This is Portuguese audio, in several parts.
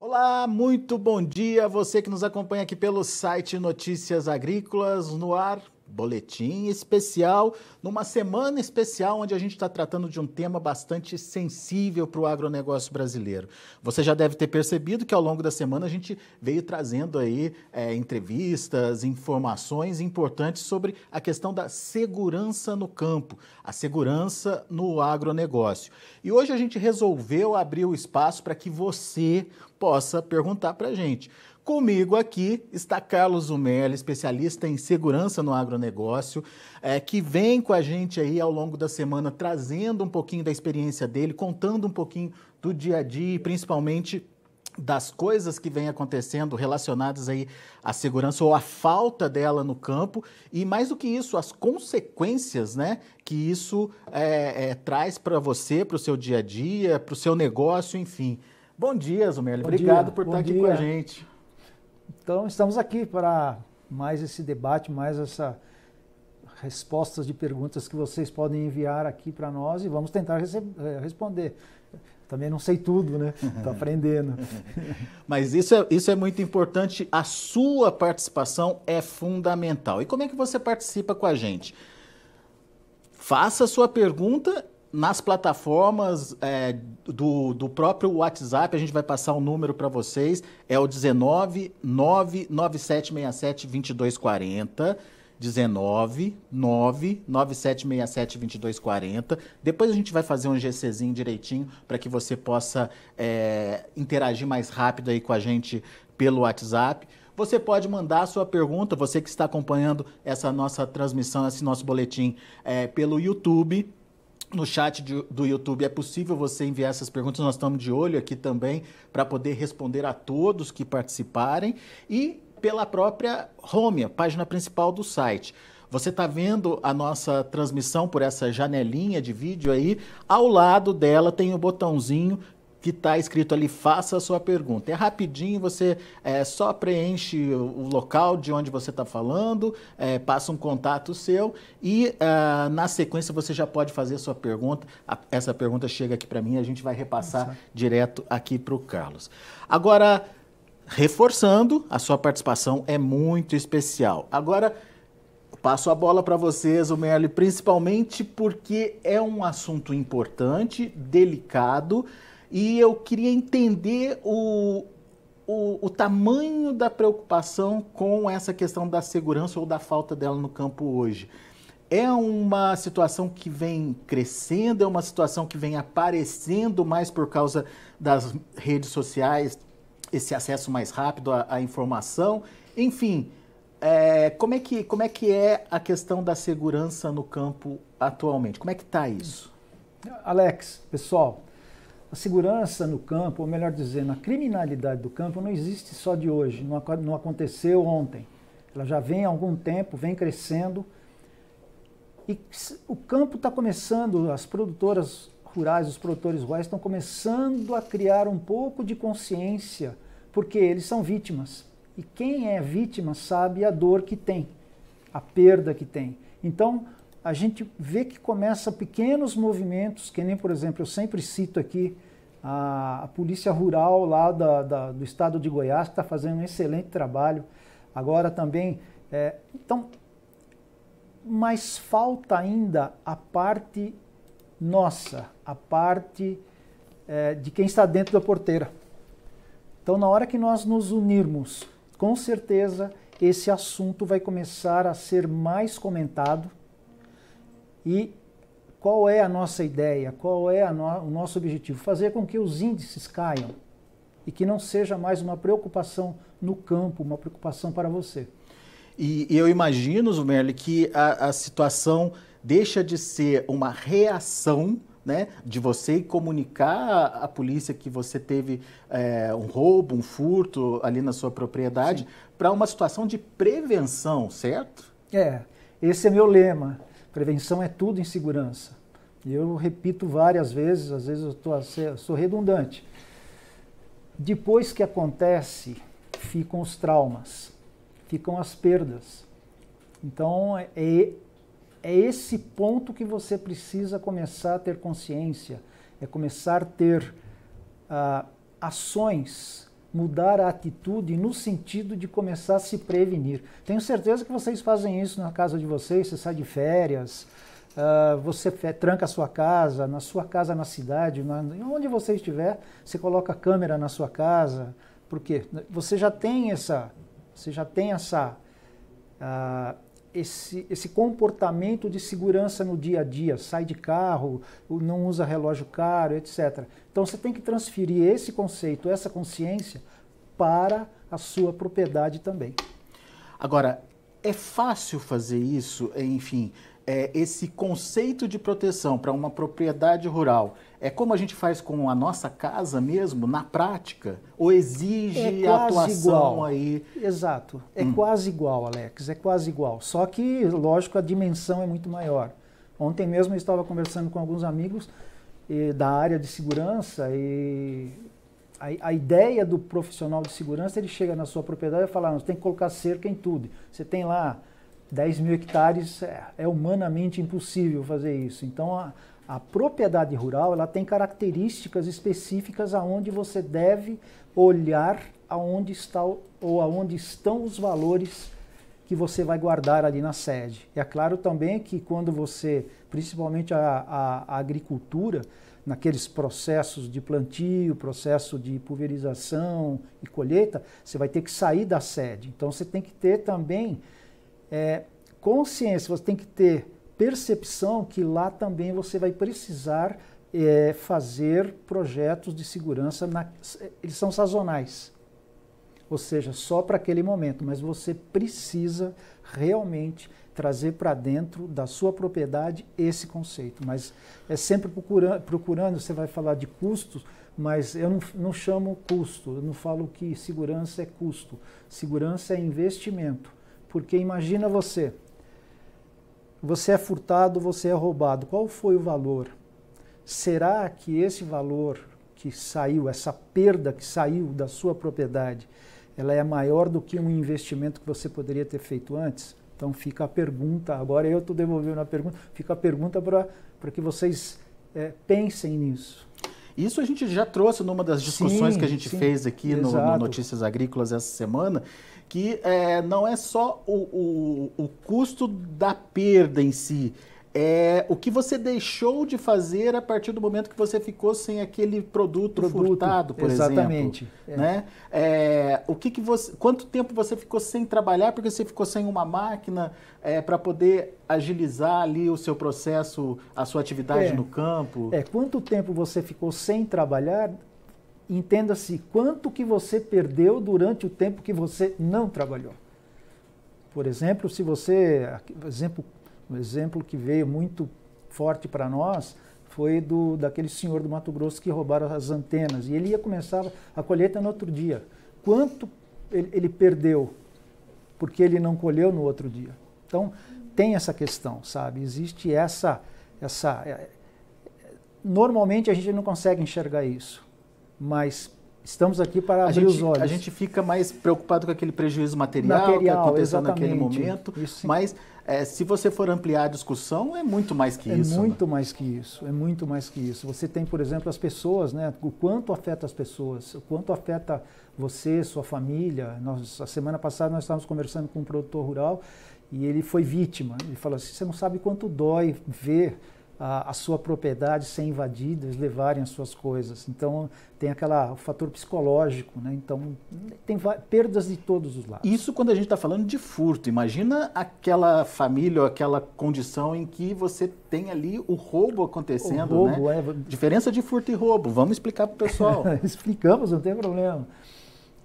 Olá, muito bom dia você que nos acompanha aqui pelo site Notícias Agrícolas no ar boletim especial, numa semana especial onde a gente está tratando de um tema bastante sensível para o agronegócio brasileiro. Você já deve ter percebido que ao longo da semana a gente veio trazendo aí é, entrevistas, informações importantes sobre a questão da segurança no campo, a segurança no agronegócio. E hoje a gente resolveu abrir o espaço para que você possa perguntar para a gente. Comigo aqui está Carlos Zumelli, especialista em segurança no agronegócio, é, que vem com a gente aí ao longo da semana trazendo um pouquinho da experiência dele, contando um pouquinho do dia a dia e principalmente das coisas que vem acontecendo relacionadas aí à segurança ou à falta dela no campo e mais do que isso as consequências né que isso é, é, traz para você para o seu dia a dia para o seu negócio enfim bom dia Zumeli. obrigado dia. por bom estar tá dia. aqui com a gente então, estamos aqui para mais esse debate, mais essa respostas de perguntas que vocês podem enviar aqui para nós e vamos tentar eh, responder. Também não sei tudo, né? Estou aprendendo. Mas isso é, isso é muito importante. A sua participação é fundamental. E como é que você participa com a gente? Faça a sua pergunta nas plataformas é, do, do próprio WhatsApp, a gente vai passar o um número para vocês, é o 19 99767 2240. 19 99767 2240. Depois a gente vai fazer um GCzinho direitinho para que você possa é, interagir mais rápido aí com a gente pelo WhatsApp. Você pode mandar a sua pergunta, você que está acompanhando essa nossa transmissão, esse nosso boletim é, pelo YouTube no chat de, do YouTube é possível você enviar essas perguntas. Nós estamos de olho aqui também para poder responder a todos que participarem e pela própria home, a página principal do site. Você está vendo a nossa transmissão por essa janelinha de vídeo aí. Ao lado dela tem o um botãozinho que está escrito ali, faça a sua pergunta. É rapidinho, você é, só preenche o, local de onde você está falando, é, passa um contato seu e é, na sequência você já pode fazer a sua pergunta. A, essa pergunta chega aqui para mim, a gente vai repassar Nossa. direto aqui para o Carlos. Agora, reforçando, a sua participação é muito especial. Agora, passo a bola para vocês, o Merle, principalmente porque é um assunto importante, delicado, e eu queria entender o, o, o, tamanho da preocupação com essa questão da segurança ou da falta dela no campo hoje. É uma situação que vem crescendo, é uma situação que vem aparecendo mais por causa das redes sociais, esse acesso mais rápido à, à informação. Enfim, é, como, é que, como é que é a questão da segurança no campo atualmente? Como é que está isso? Alex, pessoal, a segurança no campo, ou melhor dizendo, a criminalidade do campo não existe só de hoje, não, não aconteceu ontem. Ela já vem há algum tempo, vem crescendo. E o campo está começando, as produtoras rurais, os produtores rurais estão começando a criar um pouco de consciência, porque eles são vítimas. E quem é vítima sabe a dor que tem, a perda que tem. Então, a gente vê que começa pequenos movimentos, que nem, por exemplo, eu sempre cito aqui a, a Polícia Rural lá da, da, do estado de Goiás está fazendo um excelente trabalho. Agora também. É, então, mas falta ainda a parte nossa, a parte é, de quem está dentro da porteira. Então, na hora que nós nos unirmos, com certeza esse assunto vai começar a ser mais comentado e qual é a nossa ideia? Qual é no, o nosso objetivo? Fazer com que os índices caiam e que não seja mais uma preocupação no campo, uma preocupação para você. E, e eu imagino, Zumerli, que a, a situação deixa de ser uma reação né, de você comunicar à polícia que você teve é, um roubo, um furto ali na sua propriedade, para uma situação de prevenção, certo? É, esse é meu lema. Prevenção é tudo em segurança. E eu repito várias vezes, às vezes eu tô, sou redundante. Depois que acontece, ficam os traumas, ficam as perdas. Então, é, é esse ponto que você precisa começar a ter consciência, é começar a ter ah, ações mudar a atitude no sentido de começar a se prevenir. Tenho certeza que vocês fazem isso na casa de vocês, você sai de férias, uh, você tranca a sua casa, na sua casa na cidade, na, onde você estiver, você coloca a câmera na sua casa. Por quê? Você já tem essa, você já tem essa uh, esse, esse comportamento de segurança no dia a dia, sai de carro, não usa relógio caro, etc. Então você tem que transferir esse conceito, essa consciência, para a sua propriedade também. Agora, é fácil fazer isso, enfim, é, esse conceito de proteção para uma propriedade rural é como a gente faz com a nossa casa mesmo, na prática? Ou exige é atuação igual. aí? Exato. É hum. quase igual, Alex. É quase igual. Só que, lógico, a dimensão é muito maior. Ontem mesmo eu estava conversando com alguns amigos e, da área de segurança e a, a, ideia do profissional de segurança, ele chega na sua propriedade e fala, ah, você tem que colocar cerca em tudo. Você tem lá 10 mil hectares, é, é humanamente impossível fazer isso. Então, a, a propriedade rural ela tem características específicas aonde você deve olhar aonde está ou aonde estão os valores que você vai guardar ali na sede. E é claro também que quando você, principalmente a, a, a agricultura, naqueles processos de plantio, processo de pulverização e colheita, você vai ter que sair da sede. Então você tem que ter também é, consciência, você tem que ter percepção que lá também você vai precisar é, fazer projetos de segurança, na, eles são sazonais, ou seja, só para aquele momento, mas você precisa realmente trazer para dentro da sua propriedade esse conceito. Mas é sempre procurando, procurando você vai falar de custos, mas eu não, não chamo custo, eu não falo que segurança é custo, segurança é investimento. Porque imagina você, você é furtado, você é roubado. Qual foi o valor? Será que esse valor que saiu, essa perda que saiu da sua propriedade, ela é maior do que um investimento que você poderia ter feito antes? Então fica a pergunta, agora eu estou devolvendo a pergunta, fica a pergunta para que vocês é, pensem nisso. Isso a gente já trouxe numa das discussões sim, que a gente sim, fez aqui no, no Notícias Agrícolas essa semana, que é, não é só o, o, o custo da perda em si, é o que você deixou de fazer a partir do momento que você ficou sem aquele produto, produto furtado, por exatamente, exemplo. Exatamente. É. Né? é, o que, que você, quanto tempo você ficou sem trabalhar porque você ficou sem uma máquina é, para poder agilizar ali o seu processo, a sua atividade é, no campo? É quanto tempo você ficou sem trabalhar entenda-se quanto que você perdeu durante o tempo que você não trabalhou. Por exemplo, se você, exemplo, um exemplo que veio muito forte para nós foi do daquele senhor do Mato Grosso que roubaram as antenas e ele ia começar a colheita no outro dia. Quanto ele, ele perdeu porque ele não colheu no outro dia? Então tem essa questão, sabe? Existe essa essa é, é, normalmente a gente não consegue enxergar isso mas estamos aqui para a abrir gente, os olhos. A gente fica mais preocupado com aquele prejuízo material, material que aconteceu naquele momento, isso, mas é, se você for ampliar a discussão, é muito mais que é isso. É muito né? mais que isso, é muito mais que isso. Você tem, por exemplo, as pessoas, né? o quanto afeta as pessoas, o quanto afeta você, sua família. Nós, a semana passada nós estávamos conversando com um produtor rural e ele foi vítima. Ele falou assim, você não sabe quanto dói ver a, a, sua propriedade ser invadida, eles levarem as suas coisas. Então tem aquela o fator psicológico, né? Então tem perdas de todos os lados. Isso quando a gente está falando de furto. Imagina aquela família ou aquela condição em que você tem ali o roubo acontecendo, o roubo, né? É... Diferença de furto e roubo. Vamos explicar para o pessoal. Explicamos, não tem problema.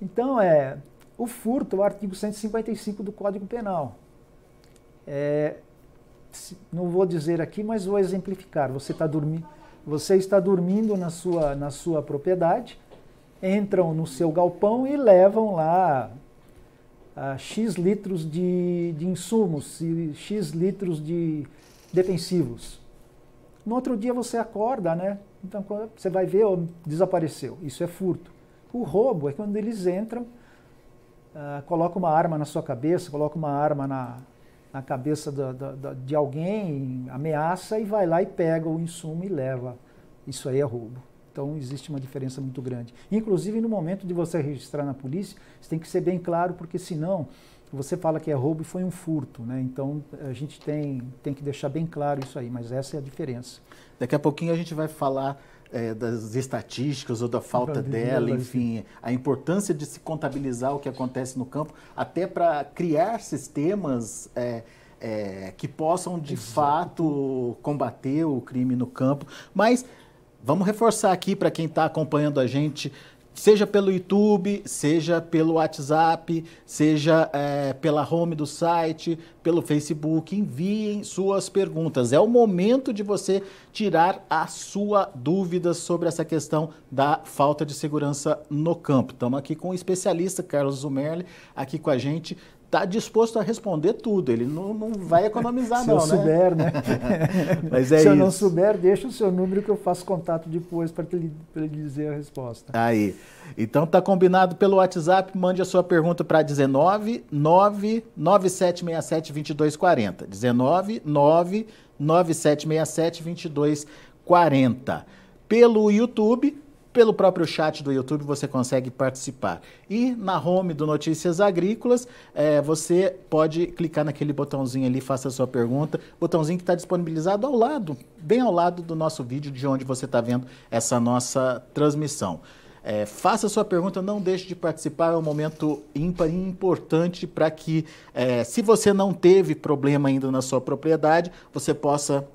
Então é o furto, o artigo 155 do Código Penal. É, não vou dizer aqui, mas vou exemplificar. Você, está dormindo você está dormindo na sua, na sua propriedade, entram no seu galpão e levam lá X litros de, de insumos e X litros de defensivos. No outro dia você acorda, né? Então você vai ver, oh, desapareceu. Isso é furto. O roubo é quando eles entram, ah, colocam uma arma na sua cabeça, colocam uma arma na, na cabeça da, da, da, de alguém, ameaça e vai lá e pega o insumo e leva. Isso aí é roubo. Então existe uma diferença muito grande. Inclusive no momento de você registrar na polícia, você tem que ser bem claro, porque senão você fala que é roubo e foi um furto, né? Então a gente tem, tem que deixar bem claro isso aí, mas essa é a diferença. Daqui a pouquinho a gente vai falar é, das estatísticas ou da falta dela, enfim, a importância de se contabilizar o que acontece no campo, até para criar sistemas é, é, que possam de Exato. fato combater o crime no campo. Mas vamos reforçar aqui para quem está acompanhando a gente seja pelo YouTube, seja pelo WhatsApp, seja é, pela home do site, pelo Facebook, enviem suas perguntas. É o momento de você tirar a sua dúvida sobre essa questão da falta de segurança no campo. Estamos aqui com o especialista Carlos Zumerli, aqui com a gente, está disposto a responder tudo. Ele não, não vai economizar, Se não. Se eu né? souber, né? Mas é Se eu não souber, deixa o seu número que eu faço contato depois para ele, ele dizer a resposta. Aí. Então tá combinado pelo WhatsApp, mande a sua pergunta para 19 99767 2240. 19 99767 2240. Pelo YouTube, pelo próprio chat do YouTube você consegue participar. E na home do Notícias Agrícolas, é, você pode clicar naquele botãozinho ali, faça a sua pergunta. Botãozinho que está disponibilizado ao lado, bem ao lado do nosso vídeo, de onde você está vendo essa nossa transmissão. É, faça sua pergunta, não deixe de participar, é um momento ímpar e importante para que, é, se você não teve problema ainda na sua propriedade, você possa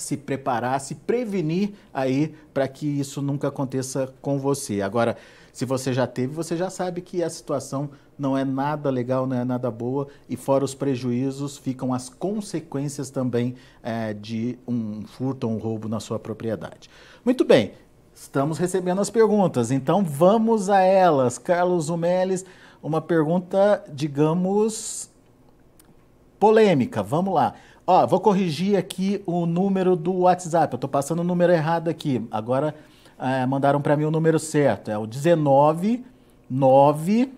se preparar, se prevenir aí para que isso nunca aconteça com você. Agora, se você já teve, você já sabe que a situação não é nada legal, não é nada boa, e fora os prejuízos, ficam as consequências também é, de um furto ou um roubo na sua propriedade. Muito bem, estamos recebendo as perguntas, então vamos a elas. Carlos Umeles, uma pergunta, digamos, polêmica, vamos lá. Ó, vou corrigir aqui o número do WhatsApp. Eu tô passando o número errado aqui. Agora é, mandaram para mim o número certo. É o 19 9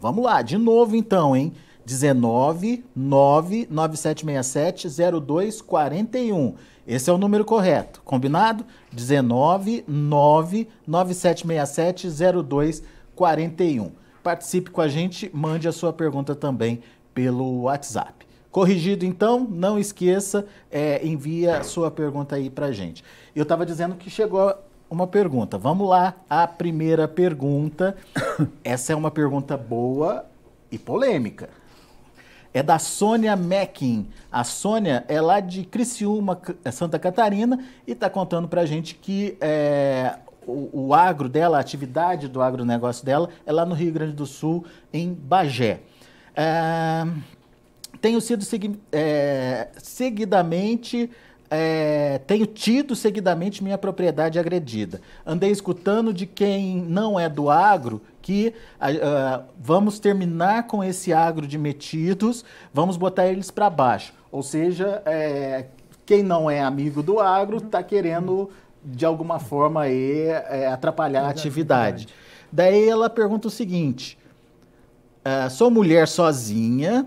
Vamos lá, de novo então, hein? 19 9 Esse é o número correto, combinado? 19 9 Participe com a gente, mande a sua pergunta também pelo WhatsApp. Corrigido, então, não esqueça, é, envia a sua pergunta aí para gente. Eu estava dizendo que chegou uma pergunta. Vamos lá, a primeira pergunta. Essa é uma pergunta boa e polêmica. É da Sônia Mackin A Sônia é lá de Criciúma, Santa Catarina, e está contando para a gente que é, o, o agro dela, a atividade do agronegócio dela é lá no Rio Grande do Sul, em Bagé. É, tenho sido segui, é, seguidamente. É, tenho tido seguidamente minha propriedade agredida. Andei escutando de quem não é do agro que uh, vamos terminar com esse agro de metidos, vamos botar eles para baixo. Ou seja, é, quem não é amigo do agro está querendo de alguma forma aí, é, atrapalhar a atividade. Daí ela pergunta o seguinte: ah, sou mulher sozinha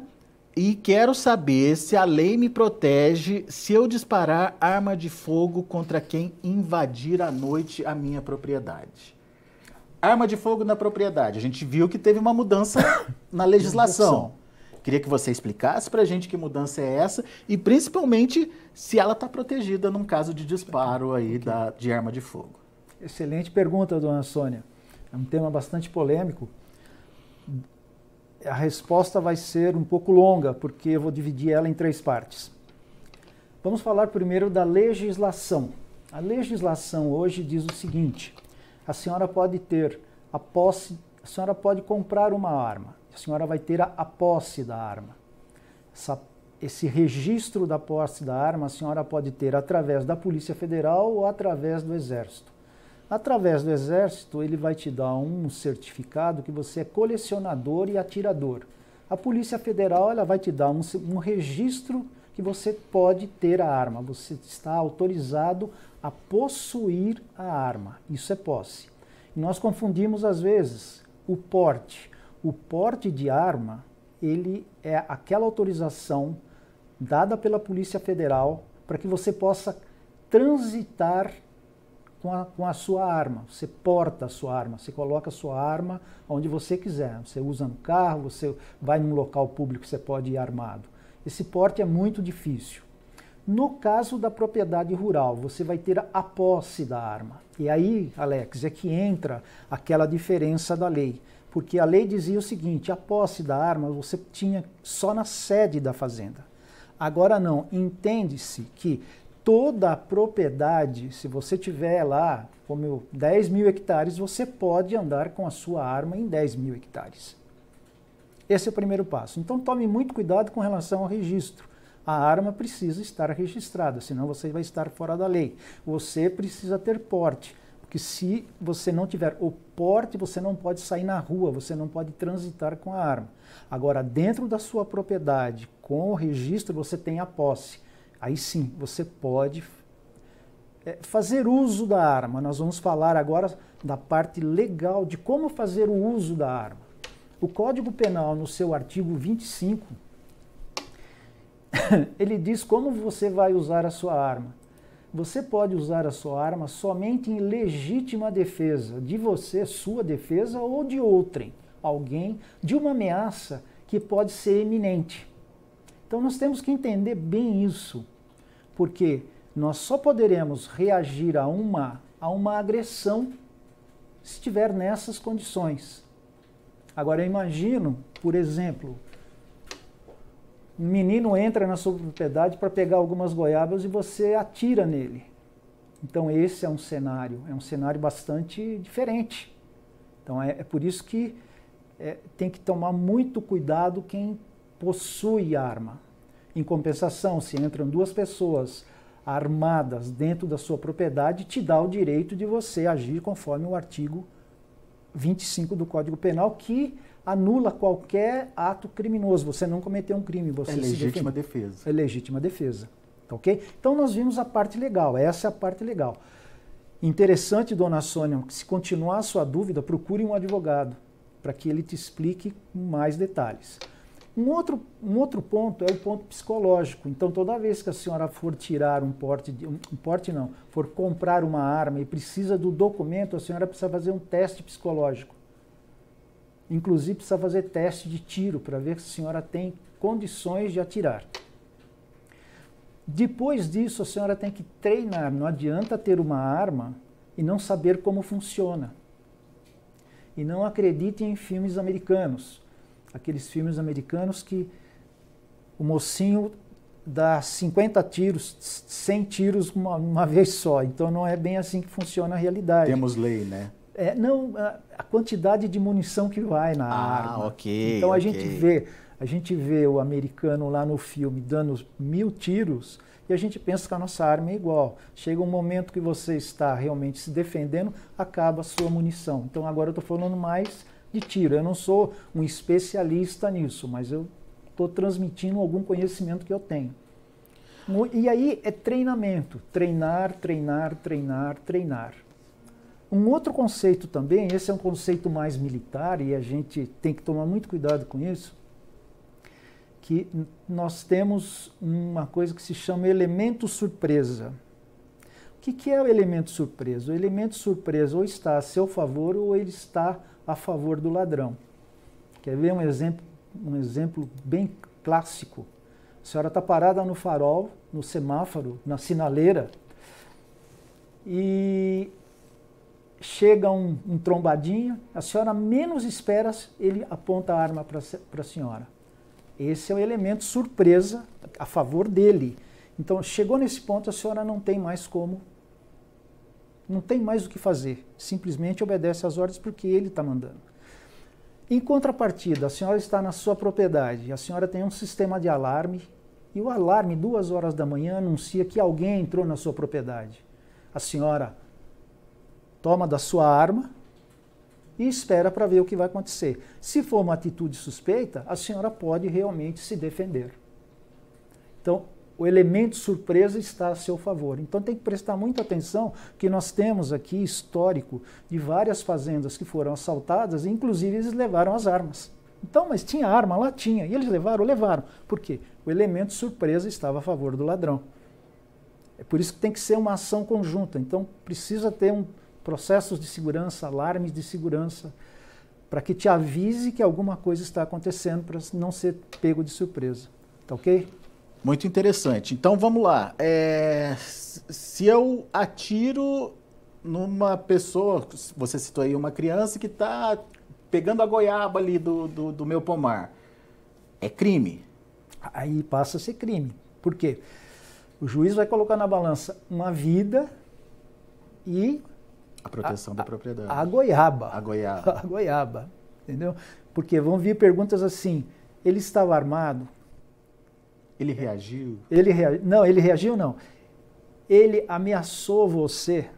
e quero saber se a lei me protege se eu disparar arma de fogo contra quem invadir à noite a minha propriedade. Arma de fogo na propriedade. A gente viu que teve uma mudança na legislação. Queria que você explicasse para a gente que mudança é essa e principalmente se ela está protegida num caso de disparo aí okay. da, de arma de fogo. Excelente pergunta, dona Sônia. É um tema bastante polêmico. A resposta vai ser um pouco longa, porque eu vou dividir ela em três partes. Vamos falar primeiro da legislação. A legislação hoje diz o seguinte: a senhora pode ter a posse, a senhora pode comprar uma arma, a senhora vai ter a, a posse da arma. Essa, esse registro da posse da arma a senhora pode ter através da Polícia Federal ou através do Exército. Através do Exército, ele vai te dar um certificado que você é colecionador e atirador. A Polícia Federal ela vai te dar um, um registro que você pode ter a arma, você está autorizado a possuir a arma. Isso é posse. E nós confundimos às vezes o porte o porte de arma, ele é aquela autorização dada pela Polícia Federal para que você possa transitar com a, com a, sua arma. Você porta a sua arma, você coloca a sua arma onde você quiser. Você usa no carro, você vai num local público, você pode ir armado. Esse porte é muito difícil. No caso da propriedade rural, você vai ter a posse da arma. E aí, Alex, é que entra aquela diferença da lei porque a lei dizia o seguinte: a posse da arma você tinha só na sede da fazenda. Agora não, entende-se que toda a propriedade, se você tiver lá, como 10 mil hectares, você pode andar com a sua arma em 10 mil hectares. Esse é o primeiro passo. Então tome muito cuidado com relação ao registro. A arma precisa estar registrada, senão você vai estar fora da lei. Você precisa ter porte porque se você não tiver o porte, você não pode sair na rua, você não pode transitar com a arma. Agora, dentro da sua propriedade, com o registro, você tem a posse. Aí sim, você pode é, fazer uso da arma. Nós vamos falar agora da parte legal de como fazer o uso da arma. O Código Penal, no seu artigo 25, ele diz como você vai usar a sua arma você pode usar a sua arma somente em legítima defesa, de você, sua defesa ou de outrem, alguém, de uma ameaça que pode ser iminente. Então nós temos que entender bem isso, porque nós só poderemos reagir a uma a uma agressão se estiver nessas condições. Agora eu imagino, por exemplo, um menino entra na sua propriedade para pegar algumas goiabas e você atira nele. Então esse é um cenário, é um cenário bastante diferente. Então é, é por isso que é, tem que tomar muito cuidado quem possui arma. Em compensação, se entram duas pessoas armadas dentro da sua propriedade, te dá o direito de você agir conforme o artigo 25 do Código Penal, que anula qualquer ato criminoso. Você não cometeu um crime, você é legítima defesa. É legítima defesa, tá ok? Então nós vimos a parte legal. Essa é a parte legal. Interessante, dona Sônia, se continuar a sua dúvida, procure um advogado para que ele te explique mais detalhes. Um outro, um outro ponto é o ponto psicológico. Então, toda vez que a senhora for tirar um porte, um porte não, for comprar uma arma e precisa do documento, a senhora precisa fazer um teste psicológico. Inclusive precisa fazer teste de tiro para ver se a senhora tem condições de atirar. Depois disso, a senhora tem que treinar. Não adianta ter uma arma e não saber como funciona. E não acredite em filmes americanos. Aqueles filmes americanos que o mocinho dá 50 tiros, 100 tiros uma, uma vez só. Então não é bem assim que funciona a realidade. Temos lei, né? É, não, a quantidade de munição que vai na ah, arma. ok. Então a okay. gente vê, a gente vê o americano lá no filme dando mil tiros e a gente pensa que a nossa arma é igual. Chega um momento que você está realmente se defendendo, acaba a sua munição. Então agora eu estou falando mais de tiro. Eu não sou um especialista nisso, mas eu estou transmitindo algum conhecimento que eu tenho. E aí é treinamento, treinar, treinar, treinar, treinar. Um outro conceito também, esse é um conceito mais militar e a gente tem que tomar muito cuidado com isso, que nós temos uma coisa que se chama elemento surpresa. O que, que é o elemento surpresa? O elemento surpresa ou está a seu favor ou ele está a favor do ladrão. Quer ver um exemplo, um exemplo bem clássico? A senhora está parada no farol, no semáforo, na sinaleira, e chega um, um trombadinho, a senhora menos espera, ele aponta a arma para a senhora. Esse é o um elemento surpresa a favor dele. Então, chegou nesse ponto, a senhora não tem mais como, não tem mais o que fazer. Simplesmente obedece às ordens porque ele está mandando. Em contrapartida, a senhora está na sua propriedade, a senhora tem um sistema de alarme e o alarme, duas horas da manhã, anuncia que alguém entrou na sua propriedade. A senhora toma da sua arma e espera para ver o que vai acontecer. Se for uma atitude suspeita, a senhora pode realmente se defender. Então, o elemento surpresa está a seu favor. Então tem que prestar muita atenção que nós temos aqui histórico de várias fazendas que foram assaltadas, e inclusive eles levaram as armas. Então, mas tinha arma lá? Tinha. E eles levaram? Levaram. Por quê? O elemento surpresa estava a favor do ladrão. É por isso que tem que ser uma ação conjunta. Então precisa ter um, processos de segurança, alarmes de segurança, para que te avise que alguma coisa está acontecendo, para não ser pego de surpresa. Tá ok? Muito interessante. Então vamos lá. É, se eu atiro numa pessoa, você citou aí uma criança que está pegando a goiaba ali do, do, do, meu pomar, é crime? Aí passa a ser crime. Por quê? O juiz vai colocar na balança uma vida e a proteção a, da propriedade. A, a goiaba. A goiaba. A goiaba, entendeu? Porque vão vir perguntas assim, ele estava armado? Ele reagiu? Ele rea... Não, ele reagiu não. Ele ameaçou você,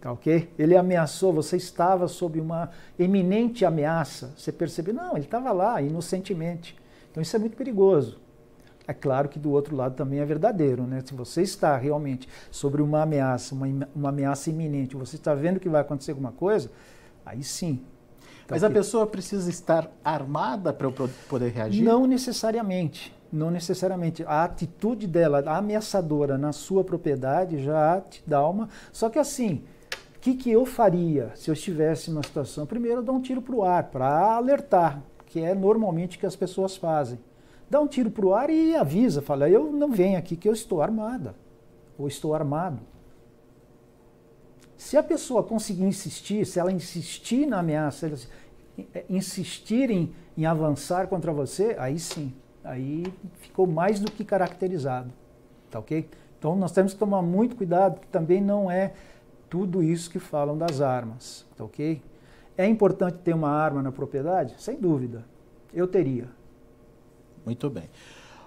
tá ok? Ele ameaçou, você estava sob uma eminente ameaça. Você percebeu? Não, ele estava lá, inocentemente. Então isso é muito perigoso. É claro que do outro lado também é verdadeiro, né? Se você está realmente sobre uma ameaça, uma, uma ameaça iminente, você está vendo que vai acontecer alguma coisa, aí sim. Então, Mas a que... pessoa precisa estar armada para poder reagir? Não necessariamente. Não necessariamente. A atitude dela, a ameaçadora na sua propriedade, já te dá uma. Só que assim, o que, que eu faria se eu estivesse numa situação? Primeiro, eu dou um tiro para o ar, para alertar, que é normalmente o que as pessoas fazem dá um tiro para o ar e avisa, fala, eu não venho aqui que eu estou armada, ou estou armado. Se a pessoa conseguir insistir, se ela insistir na ameaça, ela eh, insistir em, em avançar contra você, aí sim, aí ficou mais do que caracterizado, tá ok? Então nós temos que tomar muito cuidado, que também não é tudo isso que falam das armas, tá ok? É importante ter uma arma na propriedade? Sem dúvida, eu teria muito bem.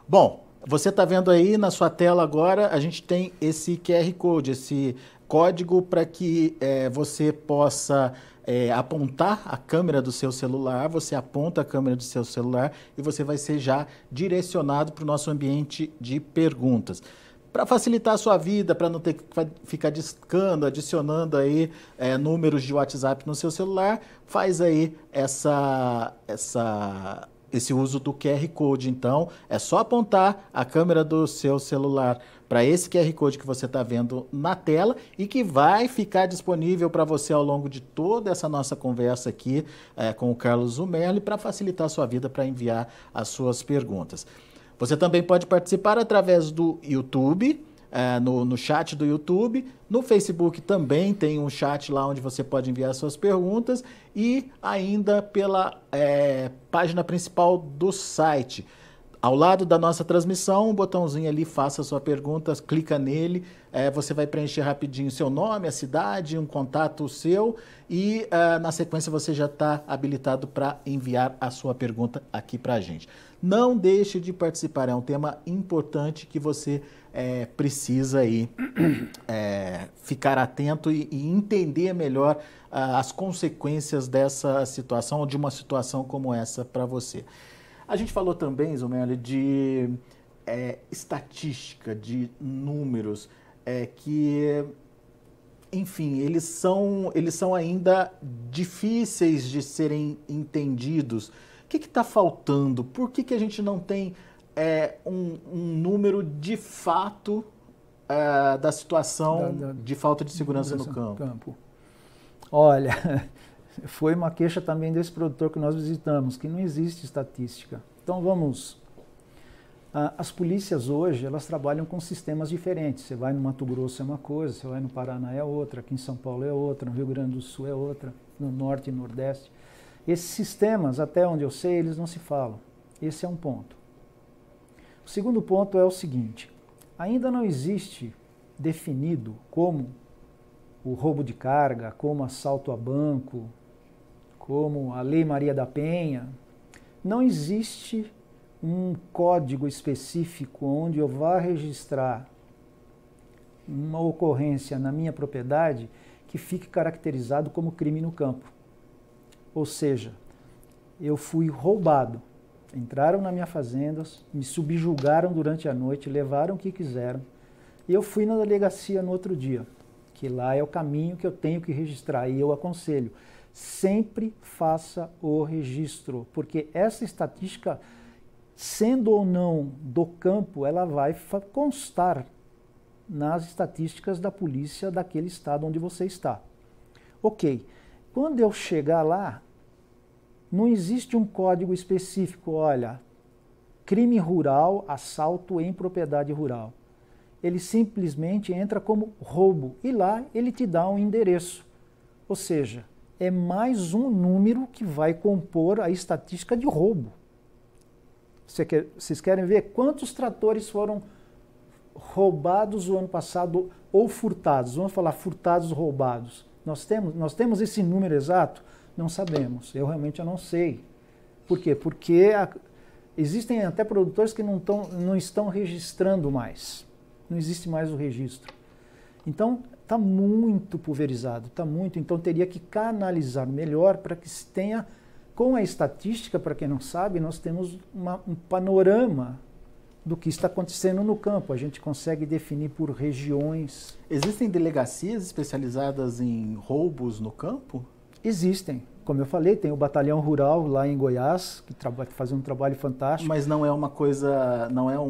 Bom, você está vendo aí na sua tela agora, a gente tem esse QR Code, esse código para que é, você possa é, apontar a câmera do seu celular, você aponta a câmera do seu celular e você vai ser já direcionado para o nosso ambiente de perguntas. Para facilitar a sua vida, para não ter que ficar discando, adicionando aí é, números de WhatsApp no seu celular, faz aí essa, essa esse uso do QR Code. Então, é só apontar a câmera do seu celular para esse QR Code que você está vendo na tela e que vai ficar disponível para você ao longo de toda essa nossa conversa aqui é, com o Carlos Zumerli para facilitar a sua vida para enviar as suas perguntas. Você também pode participar através do YouTube é, no, no chat do YouTube. No Facebook também tem um chat lá onde você pode enviar suas perguntas e ainda pela é, página principal do site. Ao lado da nossa transmissão, um botãozinho ali, faça sua pergunta, clica nele, é, você vai preencher rapidinho seu nome, a cidade, um contato seu e é, na sequência você já está habilitado para enviar a sua pergunta aqui para a gente. Não deixe de participar, é um tema importante que você é, precisa aí é, ficar atento e, e entender melhor ah, as consequências dessa situação ou de uma situação como essa para você. A gente falou também, Zumelli, de é, estatística, de números, é, que enfim, eles são, eles são ainda difíceis de serem entendidos que está faltando? Por que, que a gente não tem é, um, um, número de fato é, da situação da, da, de falta de segurança no campo? no campo? Olha, foi uma queixa também desse produtor que nós visitamos, que não existe estatística. Então vamos. Ah, as polícias hoje, elas trabalham com sistemas diferentes. Você vai no Mato Grosso é uma coisa, você vai no Paraná é outra, aqui em São Paulo é outra, no Rio Grande do Sul é outra, no Norte e Nordeste. Esses sistemas, até onde eu sei, eles não se falam. Esse é um ponto. O segundo ponto é o seguinte: ainda não existe definido como o roubo de carga, como assalto a banco, como a Lei Maria da Penha, não existe um código específico onde eu vá registrar uma ocorrência na minha propriedade que fique caracterizado como crime no campo. Ou seja, eu fui roubado. Entraram na minha fazenda, me subjugaram durante a noite, levaram o que quiseram. E eu fui na delegacia no outro dia, que lá é o caminho que eu tenho que registrar. E eu aconselho, sempre faça o registro, porque essa estatística, sendo ou não do campo, ela vai constar nas estatísticas da polícia daquele estado onde você está. Ok. Quando eu chegar lá, não existe um código específico, olha, crime rural, assalto em propriedade rural. Ele simplesmente entra como roubo e lá ele te dá um endereço. Ou seja, é mais um número que vai compor a estatística de roubo. Vocês querem ver quantos tratores foram roubados o ano passado ou furtados? Vamos falar furtados ou roubados nós temos, nós temos esse número exato? Não sabemos. Eu realmente eu não sei. Por quê? Porque a, existem até produtores que não, tão, não estão registrando mais. Não existe mais o registro. Então, está muito pulverizado, está muito. Então, teria que canalizar melhor para que se tenha, com a estatística, para quem não sabe, nós temos uma, um panorama do que está acontecendo no campo. A gente consegue definir por regiões. Existem delegacias especializadas em roubos no campo? Existem. Como eu falei, tem o batalhão rural lá em Goiás que faz um trabalho fantástico. Mas não é uma coisa, não é um,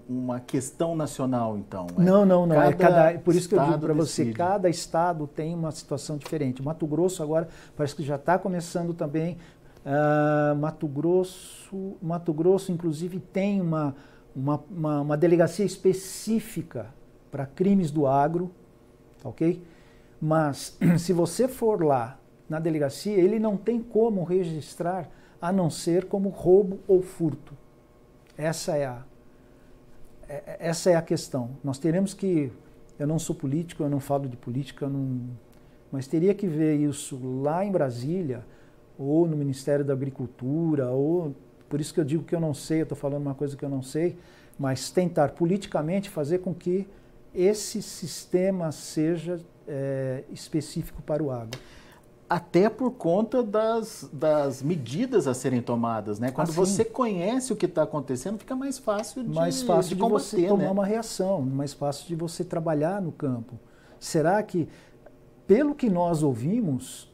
um, uma questão nacional, então. É não, não, não. É cada é cada, por isso que eu digo para você, cada estado tem uma situação diferente. Mato Grosso agora parece que já está começando também. Uh, Mato Grosso, Mato Grosso, inclusive tem uma uma, uma, uma delegacia específica para crimes do agro, ok? Mas se você for lá na delegacia, ele não tem como registrar a não ser como roubo ou furto. Essa é a, é, é, essa é a questão. Nós teremos que. Eu não sou político, eu não falo de política, não, mas teria que ver isso lá em Brasília, ou no Ministério da Agricultura, ou por isso que eu digo que eu não sei, eu estou falando uma coisa que eu não sei, mas tentar politicamente fazer com que esse sistema seja é, específico para o agro. Até por conta das, das medidas a serem tomadas, né? Quando assim, você conhece o que está acontecendo, fica mais fácil de Mais fácil de, de combater, você né? tomar uma reação, mais fácil de você trabalhar no campo. Será que, pelo que nós ouvimos,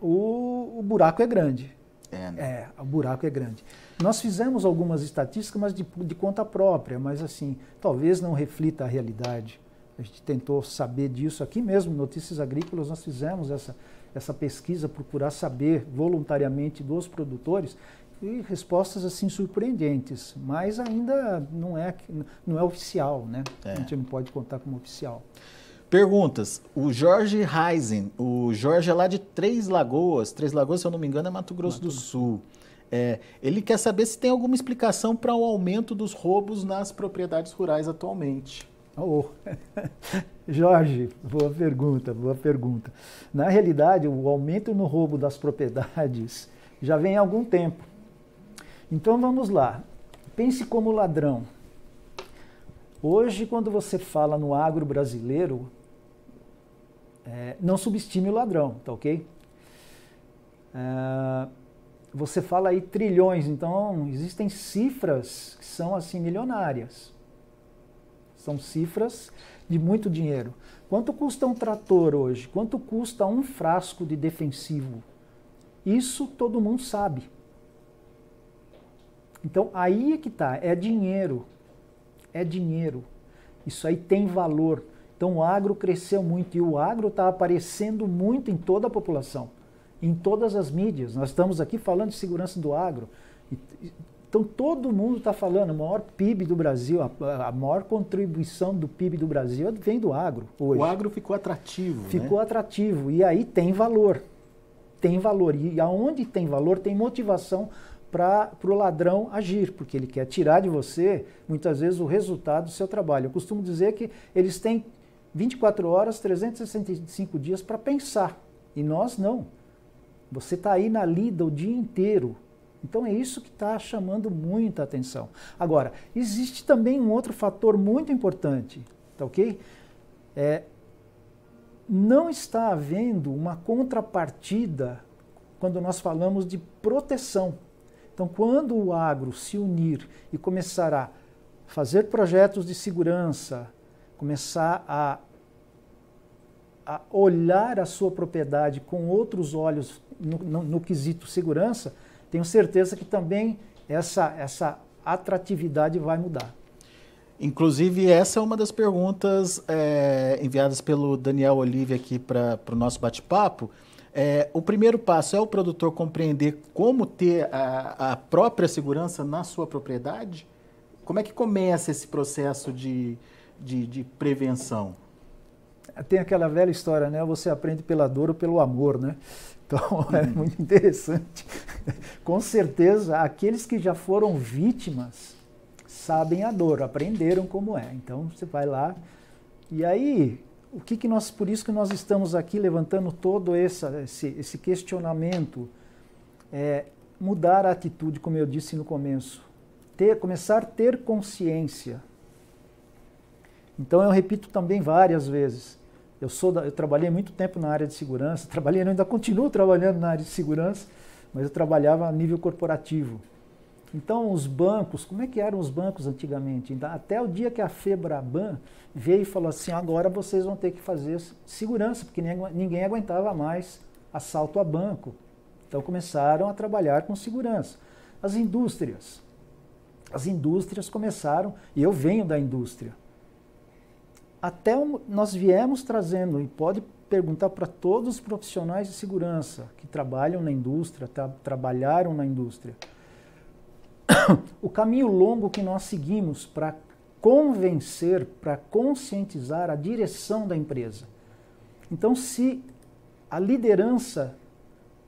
o, o buraco é grande. É, né? é, o buraco é grande. Nós fizemos algumas estatísticas, mas de, de conta própria, mas assim, talvez não reflita a realidade. A gente tentou saber disso aqui mesmo, Notícias Agrícolas, nós fizemos essa, essa pesquisa, procurar saber voluntariamente dos produtores e respostas assim surpreendentes, mas ainda não é não é oficial, né? É. A gente não pode contar como oficial. Perguntas. O Jorge Reisen, o Jorge é lá de Três Lagoas. Três Lagoas, se eu não me engano, é Mato Grosso Mato do Sul. É, ele quer saber se tem alguma explicação para o aumento dos roubos nas propriedades rurais atualmente. Oh. Jorge, boa pergunta, boa pergunta. Na realidade, o aumento no roubo das propriedades já vem há algum tempo. Então vamos lá. Pense como ladrão. Hoje, quando você fala no agro brasileiro, é, não subestime o ladrão, tá ok? É, você fala aí trilhões, então existem cifras que são assim milionárias. São cifras de muito dinheiro. Quanto custa um trator hoje? Quanto custa um frasco de defensivo? Isso todo mundo sabe. Então aí é que tá, é dinheiro. É dinheiro. Isso aí tem valor. Então o agro cresceu muito e o agro está aparecendo muito em toda a população, em todas as mídias. Nós estamos aqui falando de segurança do agro. Então todo mundo está falando, o maior PIB do Brasil, a, a, maior contribuição do PIB do Brasil é, vem do agro hoje. O agro ficou atrativo. Né? Ficou né? atrativo e aí tem valor. Tem valor. E aonde tem valor, tem motivação para o ladrão agir, porque ele quer tirar de você, muitas vezes, o resultado do seu trabalho. Eu costumo dizer que eles têm 24 horas, 365 dias para pensar. E nós não. Você está aí na lida o dia inteiro. Então é isso que está chamando muita atenção. Agora, existe também um outro fator muito importante, tá ok? É, não está havendo uma contrapartida quando nós falamos de proteção. Então, quando o agro se unir e começar a fazer projetos de segurança, começar a, a olhar a sua propriedade com outros olhos no, no, no quesito segurança, tenho certeza que também essa, essa atratividade vai mudar. Inclusive, essa é uma das perguntas é, enviadas pelo Daniel Olive aqui para o nosso bate-papo. É, o primeiro passo é o produtor compreender como ter a, a, própria segurança na sua propriedade? Como é que começa esse processo de, de, de prevenção? Tem aquela velha história, né? Você aprende pela dor ou pelo amor, né? Então é uhum. muito interessante. Com certeza, aqueles que já foram vítimas sabem a dor, aprenderam como é. Então você vai lá. E aí, o que, que nós, por isso que nós estamos aqui levantando todo esse, esse, esse questionamento, é mudar a atitude, como eu disse no começo, ter, começar a ter consciência então eu repito também várias vezes. Eu, sou da, eu trabalhei muito tempo na área de segurança, trabalhei, ainda continuo trabalhando na área de segurança, mas eu trabalhava a nível corporativo. Então, os bancos, como é que eram os bancos antigamente? Até o dia que a FEBRABAN veio e falou assim: agora vocês vão ter que fazer segurança, porque ninguém aguentava mais assalto a banco. Então, começaram a trabalhar com segurança. As indústrias. As indústrias começaram, e eu venho da indústria até nós viemos trazendo, e pode perguntar para todos os profissionais de segurança que trabalham na indústria, tra trabalharam na indústria, o caminho longo que nós seguimos para convencer, para conscientizar a direção da empresa. Então, se a liderança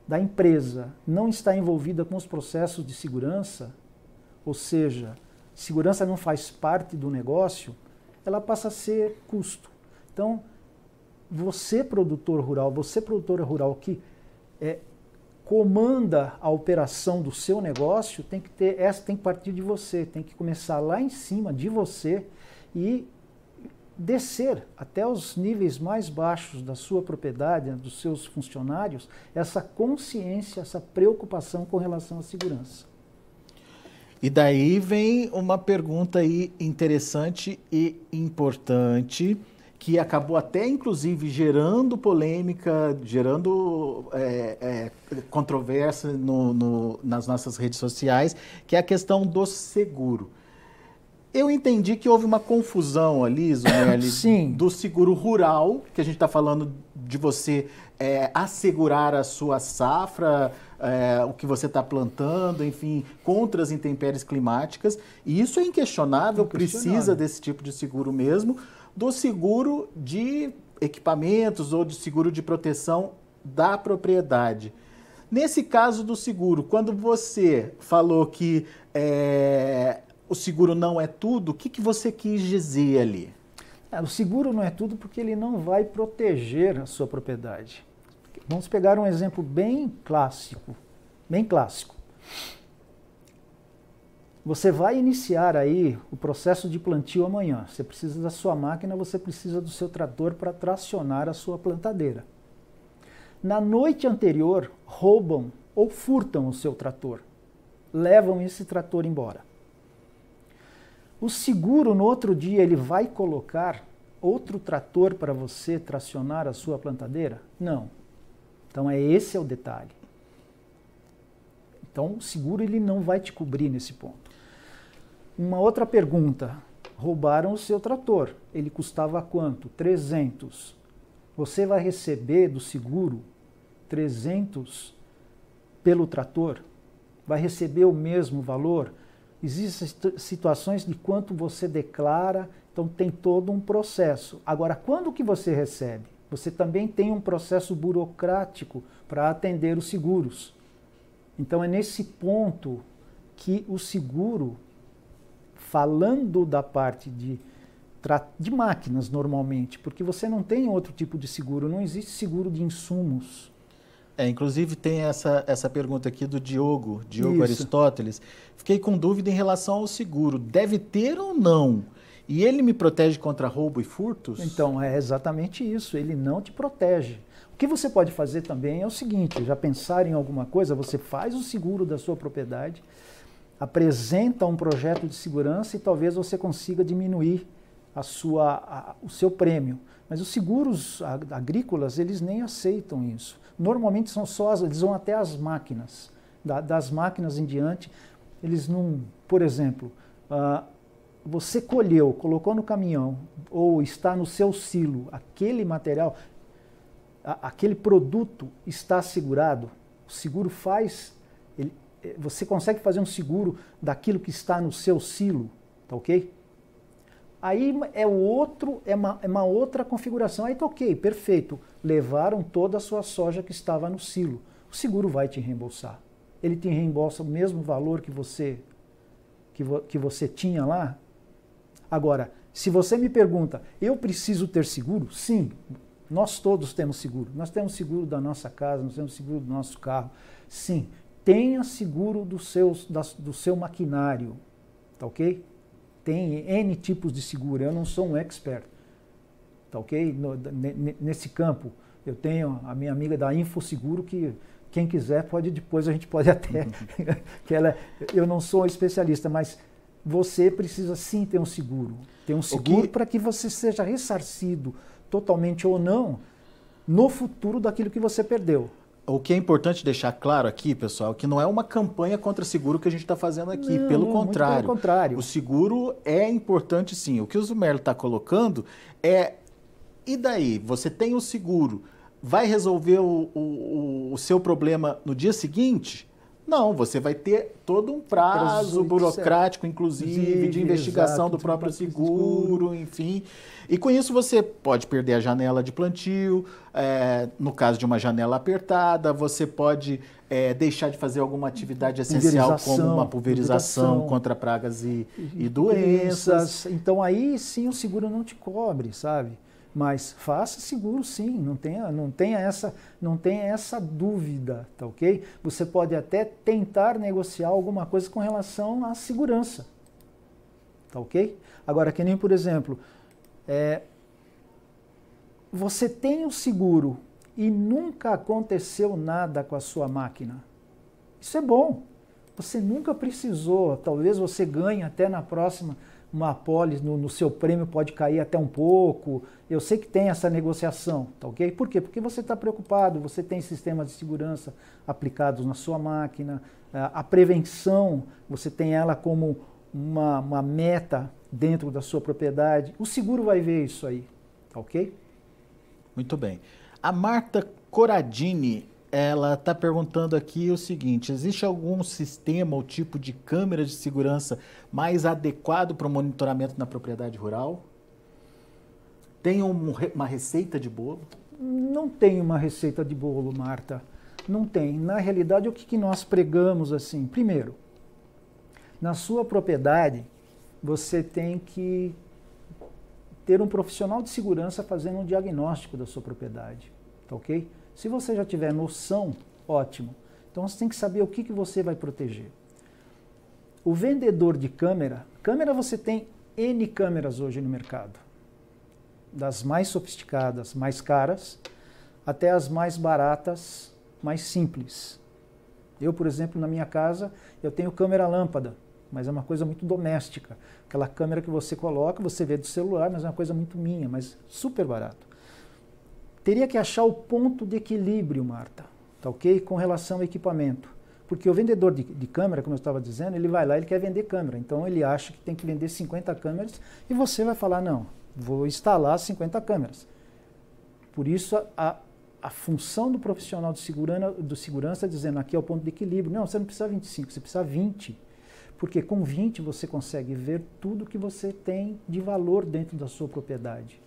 da empresa não está envolvida com os processos de segurança, ou seja, segurança não faz parte do negócio, ela passa a ser custo. Então, você, produtor rural, você, produtora rural, que é, comanda a operação do seu negócio, tem que ter essa tem que partir de você, tem que começar lá em cima de você e descer até os níveis mais baixos da sua propriedade, dos seus funcionários, essa consciência, essa preocupação com relação à segurança. E daí vem uma pergunta aí interessante e importante, que acabou até inclusive gerando polêmica, gerando é, é, controvérsia no, no, nas nossas redes sociais, que é a questão do seguro. Eu entendi que houve uma confusão ali, Zonelli, Sim. do seguro rural, que a gente está falando de você é, assegurar a sua safra, é, o que você está plantando, enfim, contra as intempéries climáticas. E isso é inquestionável, é inquestionável, precisa desse tipo de seguro mesmo, do seguro de equipamentos ou de seguro de proteção da propriedade. Nesse caso do seguro, quando você falou que é, o seguro não é tudo, o que, que você quis dizer ali? É, o seguro não é tudo porque ele não vai proteger a sua propriedade. Vamos pegar um exemplo bem clássico, bem clássico. Você vai iniciar aí o processo de plantio amanhã. Você precisa da sua máquina, você precisa do seu trator para tracionar a sua plantadeira. Na noite anterior, roubam ou furtam o seu trator. Levam esse trator embora. O seguro, no outro dia, ele vai colocar outro trator para você tracionar a sua plantadeira? Não. Então, é esse é o detalhe. Então, o seguro ele não vai te cobrir nesse ponto. Uma outra pergunta. Roubaram o seu trator. Ele custava quanto? 300. Você vai receber do seguro 300 pelo trator? Vai receber o mesmo valor? Existem situações de quanto você declara, então tem todo um processo. Agora, quando que você recebe? Você também tem um processo burocrático para atender os seguros. Então é nesse ponto que o seguro, falando da parte de, de máquinas normalmente, porque você não tem outro tipo de seguro, não existe seguro de insumos. É, inclusive tem essa, essa pergunta aqui do Diogo, Diogo Isso. Aristóteles. Fiquei com dúvida em relação ao seguro. Deve ter ou não? E ele me protege contra roubo e furtos? Então, é exatamente isso. Ele não te protege. O que você pode fazer também é o seguinte: já pensar em alguma coisa, você faz o seguro da sua propriedade, apresenta um projeto de segurança e talvez você consiga diminuir a sua, a, o seu prêmio. Mas os seguros agrícolas, eles nem aceitam isso. Normalmente são só, as, eles vão até as máquinas. Da, das máquinas em diante, eles não, por exemplo, uh, você colheu, colocou no caminhão ou está no seu silo, aquele material, a, aquele produto está segurado. O seguro faz, ele, eh, você consegue fazer um seguro daquilo que está no seu silo, tá ok? Aí é outro, é uma, é uma outra configuração. Aí tá ok, perfeito. Levaram toda a sua soja que estava no silo. O seguro vai te reembolsar. Ele te reembolsa o mesmo valor que você que, vo, que você tinha lá. Agora, se você me pergunta, eu preciso ter seguro? Sim, nós todos temos seguro. Nós temos seguro da nossa casa, nós temos seguro do nosso carro. Sim, tenha seguro do seu, da, do seu maquinário, tá ok? tem N tipos de seguro, eu não sou um expert, tá ok? No, nesse campo, eu tenho a minha amiga da Infoseguro que quem quiser pode depois a gente pode até que ela eu não sou especialista, mas você precisa sim ter um seguro, ter um seguro para que você seja ressarcido totalmente ou não no futuro daquilo que você perdeu o que é importante deixar claro aqui, pessoal, que não é uma campanha contra seguro que a gente está fazendo aqui. Não, pelo, não, contrário, pelo contrário. O seguro é importante sim. O que o Zumerlo está colocando é. E daí? Você tem o seguro. Vai resolver o, o, o seu problema no dia seguinte? Não, você vai ter todo um prazo burocrático, inclusive, de investigação exato, do próprio seguro, seguro, enfim. E com isso você pode perder a janela de plantio, é, no caso de uma janela apertada, você pode é, deixar de fazer alguma atividade uhum. essencial, como uma pulverização, pulverização contra pragas e, e, e doenças. doenças. Então aí sim o seguro não te cobre, sabe? Mas faça seguro sim, não tenha, não tenha, essa, não tenha essa dúvida, tá ok? Você pode até tentar negociar alguma coisa com relação à segurança, tá ok? Agora, que nem, por exemplo, é, você tem o seguro e nunca aconteceu nada com a sua máquina. Isso é bom. Você nunca precisou, talvez você ganhe até na próxima uma apólice no, no, seu prêmio pode cair até um pouco. Eu sei que tem essa negociação, tá ok? Por quê? Porque você está preocupado, você tem sistemas de segurança aplicados na sua máquina, a prevenção, você tem ela como uma, uma meta dentro da sua propriedade. O seguro vai ver isso aí, tá ok? Muito bem. A Marta Coradini ela está perguntando aqui o seguinte: existe algum sistema ou tipo de câmera de segurança mais adequado para o monitoramento na propriedade rural? Tem um, uma receita de bolo? Não tem uma receita de bolo, Marta. Não tem. Na realidade, o que, que nós pregamos assim? Primeiro, na sua propriedade, você tem que ter um profissional de segurança fazendo um diagnóstico da sua propriedade, tá ok? Se você já tiver noção, ótimo. Então você tem que saber o que, que você vai proteger. O vendedor de câmera, câmera você tem N câmeras hoje no mercado. Das mais sofisticadas, mais caras, até as mais baratas, mais simples. Eu, por exemplo, na minha casa, eu tenho câmera lâmpada, mas é uma coisa muito doméstica. Aquela câmera que você coloca, você vê do celular, mas é uma coisa muito minha, mas super barato. Teria que achar o ponto de equilíbrio, Marta, tá ok? Com relação ao equipamento. Porque o vendedor de, de câmera, como eu estava dizendo, ele vai lá e quer vender câmera. Então ele acha que tem que vender 50 câmeras e você vai falar, não, vou instalar 50 câmeras. Por isso a, a função do profissional de segurança, do segurança dizendo aqui é o ponto de equilíbrio. Não, você não precisa 25, você precisa 20. Porque com 20 você consegue ver tudo que você tem de valor dentro da sua propriedade.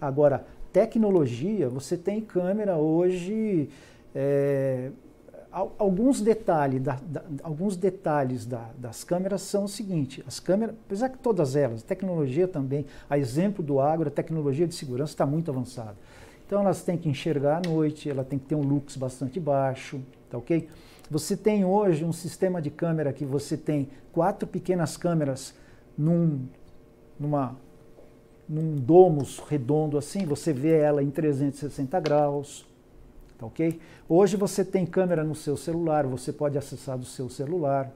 Agora, tecnologia, você tem câmera hoje. É, alguns, detalhe da, da, alguns detalhes da, das câmeras são o seguinte: as câmeras, apesar que todas elas, tecnologia também, a exemplo do agro, a tecnologia de segurança está muito avançada. Então elas têm que enxergar à noite, ela tem que ter um lux bastante baixo, tá ok? Você tem hoje um sistema de câmera que você tem quatro pequenas câmeras num, numa num domus redondo assim, você vê ela em 360 graus, tá ok? Hoje você tem câmera no seu celular, você pode acessar do seu celular,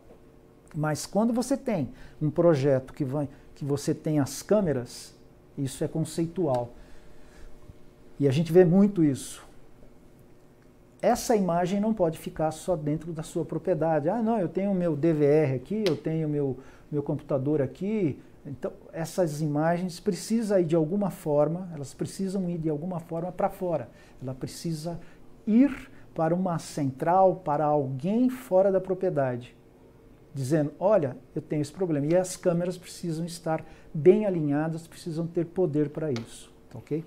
mas quando você tem um projeto que, vai, que você tem as câmeras, isso é conceitual. E a gente vê muito isso. Essa imagem não pode ficar só dentro da sua propriedade. Ah, não, eu tenho meu DVR aqui, eu tenho meu, meu computador aqui, então, essas imagens precisam ir de alguma forma, elas precisam ir de alguma forma para fora. Ela precisa ir para uma central, para alguém fora da propriedade, dizendo: olha, eu tenho esse problema. E as câmeras precisam estar bem alinhadas, precisam ter poder para isso. Tá ok?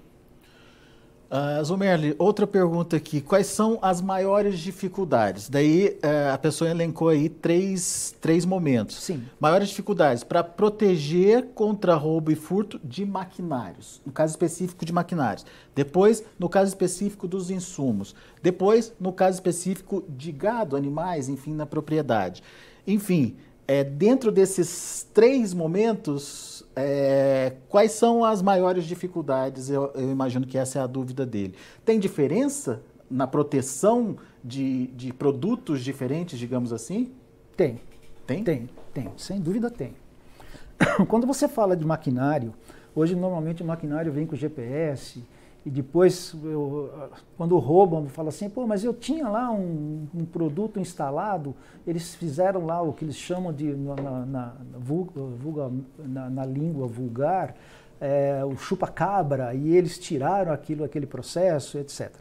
Uh, Zumerli, outra pergunta aqui. Quais são as maiores dificuldades? Daí uh, a pessoa elencou aí três, três momentos. Sim. Maiores dificuldades para proteger contra roubo e furto de maquinários, no caso específico de maquinários. Depois, no caso específico dos insumos. Depois, no caso específico de gado, animais, enfim, na propriedade. Enfim, é, dentro desses três momentos, é, quais são as maiores dificuldades? Eu, eu, imagino que essa é a dúvida dele. Tem diferença na proteção de, de produtos diferentes, digamos assim? Tem. Tem? Tem, tem. Sem dúvida tem. Quando você fala de maquinário, hoje normalmente o maquinário vem com GPS, e depois, eu, quando roubam, fala assim, pô, mas eu tinha lá um, um, produto instalado, eles fizeram lá o que eles chamam de, na, na, na, vulga, na língua vulgar, é, o chupa-cabra, e eles tiraram aquilo, aquele processo, etc.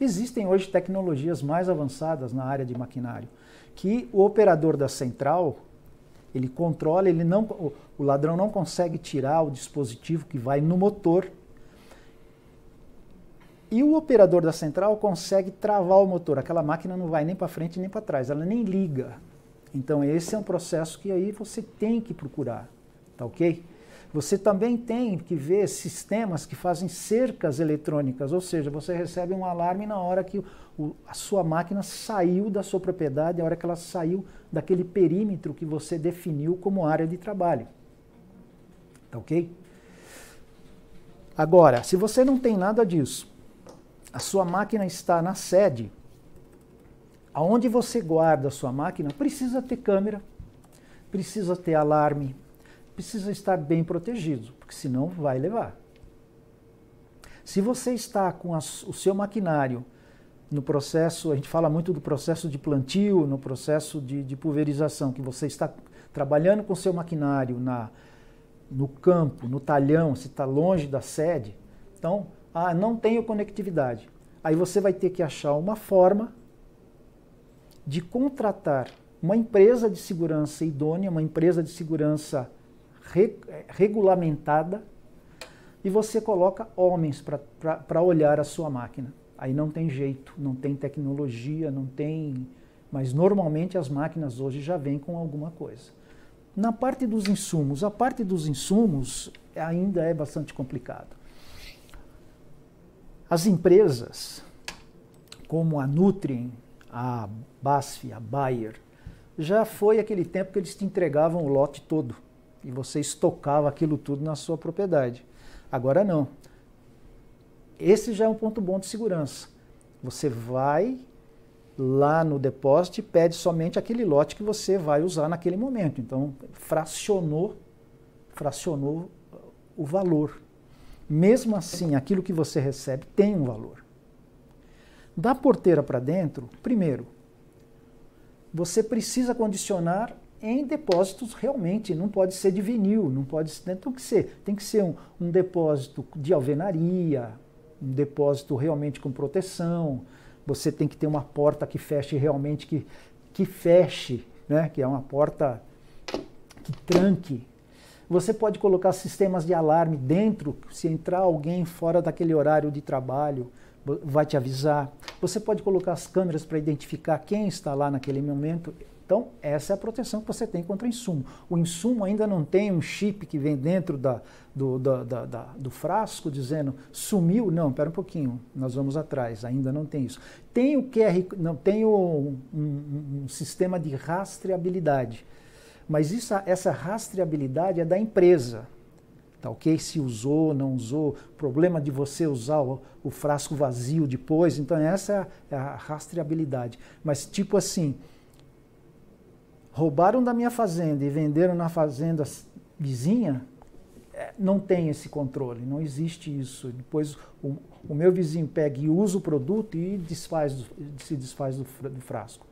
Existem hoje tecnologias mais avançadas na área de maquinário, que o operador da central, ele controla, ele não, o ladrão não consegue tirar o dispositivo que vai no motor, e o operador da central consegue travar o motor. Aquela máquina não vai nem para frente nem para trás, ela nem liga. Então esse é um processo que aí você tem que procurar, tá ok? Você também tem que ver sistemas que fazem cercas eletrônicas, ou seja, você recebe um alarme na hora que o, a sua máquina saiu da sua propriedade, na hora que ela saiu daquele perímetro que você definiu como área de trabalho. Tá ok? Agora, se você não tem nada disso, a sua máquina está na sede, aonde você guarda a sua máquina, precisa ter câmera, precisa ter alarme, precisa estar bem protegido, porque senão vai levar. Se você está com a, o seu maquinário no processo, a gente fala muito do processo de plantio, no processo de, de pulverização, que você está trabalhando com o seu maquinário na, no campo, no talhão, se está longe da sede, então ah, não tenho conectividade. Aí você vai ter que achar uma forma de contratar uma empresa de segurança idônea, uma empresa de segurança re, regulamentada, e você coloca homens para olhar a sua máquina. Aí não tem jeito, não tem tecnologia, não tem. Mas normalmente as máquinas hoje já vêm com alguma coisa. Na parte dos insumos, a parte dos insumos ainda é bastante complicada. As empresas, como a Nutrien, a BASF, a Bayer, já foi aquele tempo que eles te entregavam o lote todo e você estocava aquilo tudo na sua propriedade. Agora não. Esse já é um ponto bom de segurança. Você vai lá no depósito e pede somente aquele lote que você vai usar naquele momento. Então, fracionou, fracionou o valor. Mesmo assim, aquilo que você recebe tem um valor. Da porteira para dentro, primeiro, você precisa condicionar em depósitos realmente, não pode ser de vinil, não pode ser, né, tem que ser, tem que ser um, um depósito de alvenaria, um depósito realmente com proteção, você tem que ter uma porta que feche realmente, que, que feche, né? que é uma porta que tranque você pode colocar sistemas de alarme dentro, se entrar alguém fora daquele horário de trabalho, vai te avisar. Você pode colocar as câmeras para identificar quem está lá naquele momento. Então, essa é a proteção que você tem contra o insumo. O insumo ainda não tem um chip que vem dentro da, do, da, da, da, do frasco dizendo sumiu. Não, espera um pouquinho, nós vamos atrás. Ainda não tem isso. Tem o QR, não tem o, um, um sistema de rastreabilidade. Mas isso, essa rastreabilidade é da empresa. Tá ok? Se usou, não usou, problema de você usar o, o frasco vazio depois. Então, essa é a rastreabilidade. Mas, tipo assim, roubaram da minha fazenda e venderam na fazenda vizinha, é, não tem esse controle, não existe isso. Depois o, o meu vizinho pega e usa o produto e desfaz, se desfaz do, do frasco.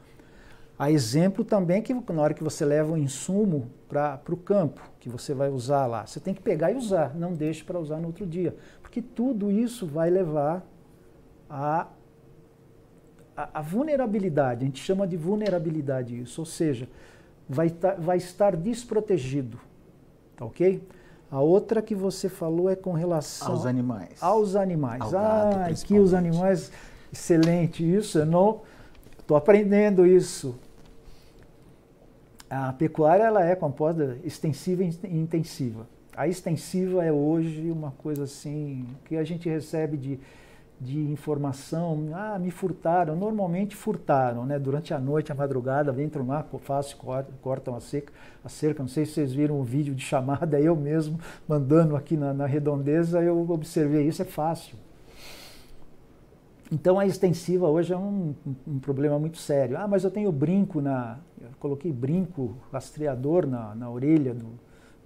A exemplo também que na hora que você leva o um insumo para o campo, que você vai usar lá, você tem que pegar e usar, não deixe para usar no outro dia, porque tudo isso vai levar a, a, a vulnerabilidade, a gente chama de vulnerabilidade isso, ou seja, vai, tá vai estar desprotegido, tá ok? A outra que você falou é com relação aos animais. Aos animais. Ao ah, aqui os animais, excelente isso, eu não estou aprendendo isso. A pecuária ela é composta extensiva e intensiva. A extensiva é hoje uma coisa assim que a gente recebe de, de informação. Ah, me furtaram. Normalmente furtaram, né? Durante a noite, a madrugada, entram lá, fácil, cortam a cerca. A cerca. Não sei se vocês viram o vídeo de chamada, eu mesmo mandando aqui na, na redondeza, eu observei isso. É fácil. Então a extensiva hoje é um, um, problema muito sério. Ah, mas eu tenho brinco na. Eu coloquei brinco rastreador na, na orelha do,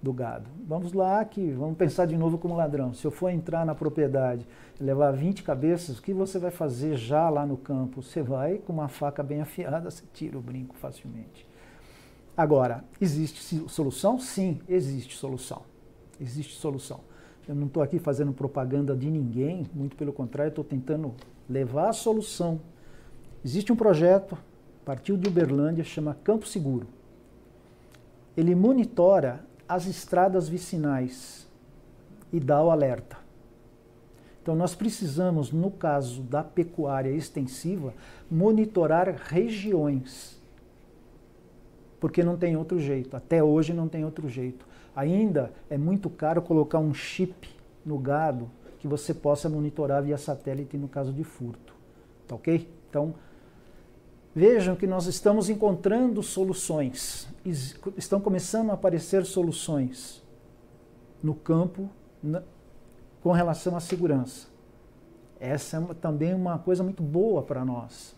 do gado. Vamos lá, que vamos pensar de novo como ladrão. Se eu for entrar na propriedade e levar 20 cabeças, o que você vai fazer já lá no campo? Você vai com uma faca bem afiada, você tira o brinco facilmente. Agora, existe solução? Sim, existe solução. Existe solução. Eu não estou aqui fazendo propaganda de ninguém, muito pelo contrário, estou tentando levar a solução. Existe um projeto, partiu de Uberlândia, chama Campo Seguro. Ele monitora as estradas vicinais e dá o alerta. Então, nós precisamos, no caso da pecuária extensiva, monitorar regiões. Porque não tem outro jeito. Até hoje não tem outro jeito. Ainda é muito caro colocar um chip no gado que você possa monitorar via satélite no caso de furto. Tá ok? Então, vejam que nós estamos encontrando soluções, estão começando a aparecer soluções no campo na, com relação à segurança. Essa é uma, também uma coisa muito boa para nós.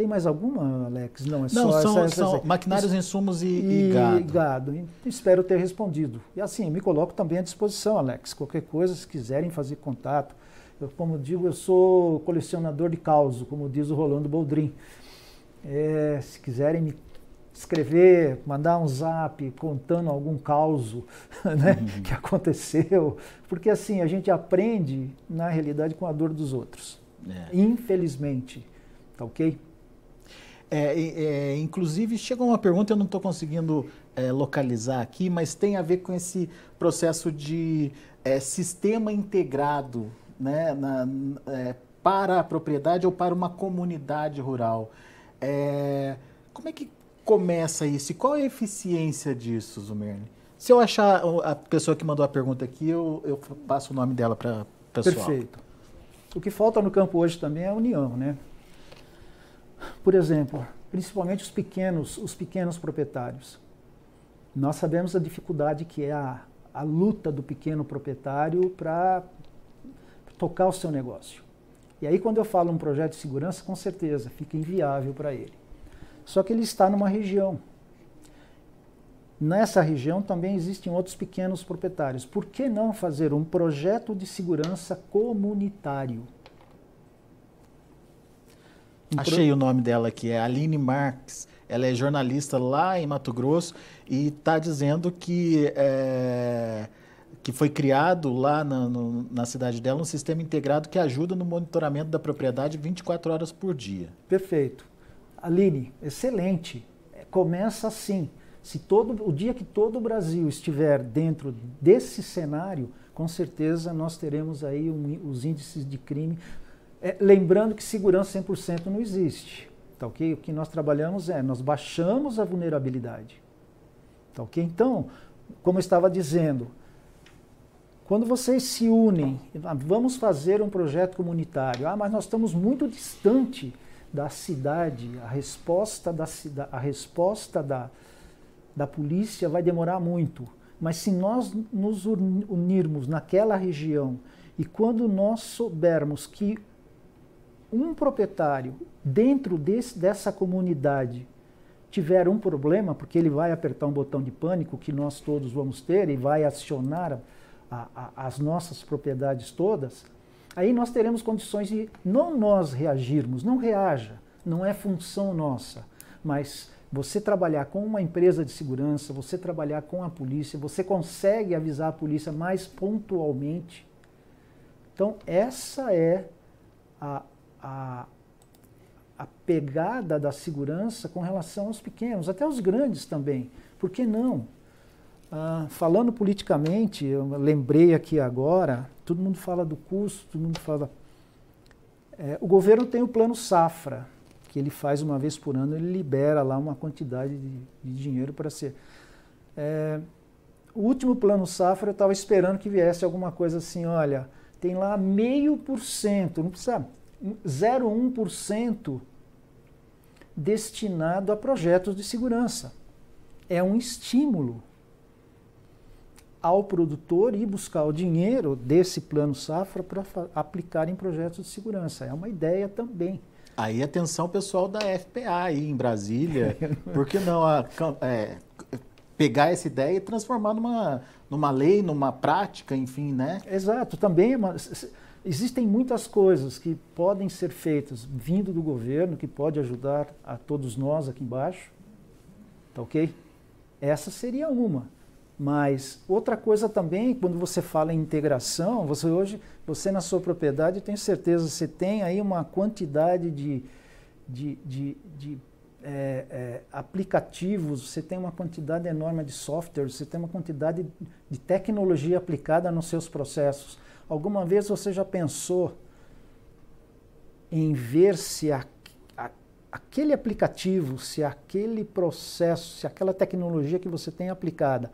Tem mais alguma, Alex? Não, é Não, só são, essa, são essa, maquinários, insumos e, e, e gado. gado. espero ter respondido. E assim, me coloco também à disposição, Alex. Qualquer coisa, se quiserem fazer contato. Eu, como digo, eu sou colecionador de causo, como diz o Rolando Boldrin. É, se quiserem me escrever, mandar um zap contando algum caos né, uhum. que aconteceu. Porque assim, a gente aprende, na realidade, com a dor dos outros. É. Infelizmente. Tá ok? É, é, inclusive, chegou uma pergunta, eu não estou conseguindo é, localizar aqui, mas tem a ver com esse processo de é, sistema integrado né, na, é, para a propriedade ou para uma comunidade rural. É, como é que começa isso e qual é a eficiência disso, Zumerne? Se eu achar a pessoa que mandou a pergunta aqui, eu, eu passo o nome dela para a pessoal. Perfeito. O que falta no campo hoje também é a união, né? Por exemplo, principalmente os pequenos, os pequenos proprietários. Nós sabemos a dificuldade que é a, a luta do pequeno proprietário para tocar o seu negócio. E aí, quando eu falo um projeto de segurança, com certeza fica inviável para ele. Só que ele está numa região. Nessa região também existem outros pequenos proprietários. Por que não fazer um projeto de segurança comunitário? Achei o nome dela aqui, é Aline Marques. Ela é jornalista lá em Mato Grosso e está dizendo que, é, que foi criado lá na, no, na cidade dela um sistema integrado que ajuda no monitoramento da propriedade 24 horas por dia. Perfeito. Aline, excelente. É, começa assim. Se todo o dia que todo o Brasil estiver dentro desse cenário, com certeza nós teremos aí um, os índices de crime é, lembrando que segurança 100% não existe. Tá O que nós trabalhamos é, nós baixamos a vulnerabilidade. Tá okay? Então, como eu estava dizendo, quando vocês se unem, ah, vamos fazer um projeto comunitário, ah, mas nós estamos muito distante da cidade, a resposta da, a resposta da, da polícia vai demorar muito. Mas se nós nos unirmos naquela região e quando nós soubermos que um proprietário dentro desse, dessa comunidade tiver um problema, porque ele vai apertar um botão de pânico que nós todos vamos ter e vai acionar a, a, as nossas propriedades todas, aí nós teremos condições de não nós reagirmos, não reaja, não é função nossa, mas você trabalhar com uma empresa de segurança, você trabalhar com a polícia, você consegue avisar a polícia mais pontualmente. Então, essa é a, a, a pegada da segurança com relação aos pequenos, até os grandes também. Por que não? Ah, falando politicamente, eu lembrei aqui agora, todo mundo fala do custo, todo mundo fala. É, o governo tem o plano Safra, que ele faz uma vez por ano, ele libera lá uma quantidade de, de dinheiro para ser. É, o último plano Safra eu estava esperando que viesse alguma coisa assim, olha, tem lá meio por cento, não precisa 0,1% destinado a projetos de segurança. É um estímulo ao produtor ir buscar o dinheiro desse plano safra para aplicar em projetos de segurança. É uma ideia também. Aí atenção pessoal da FPA aí em Brasília, porque não a, é, pegar essa ideia e transformar numa, numa lei, numa prática, enfim, né? Exato, também é uma, existem muitas coisas que podem ser feitas vindo do governo, que pode ajudar a todos nós aqui embaixo, tá ok? Essa seria uma. Mas outra coisa também, quando você fala em integração, você hoje, você na sua propriedade, tenho certeza, você tem aí uma quantidade de, de, de, de é, é, aplicativos, você tem uma quantidade enorme de softwares, você tem uma quantidade de tecnologia aplicada nos seus processos. Alguma vez você já pensou em ver se a, a, aquele aplicativo, se aquele processo, se aquela tecnologia que você tem aplicada,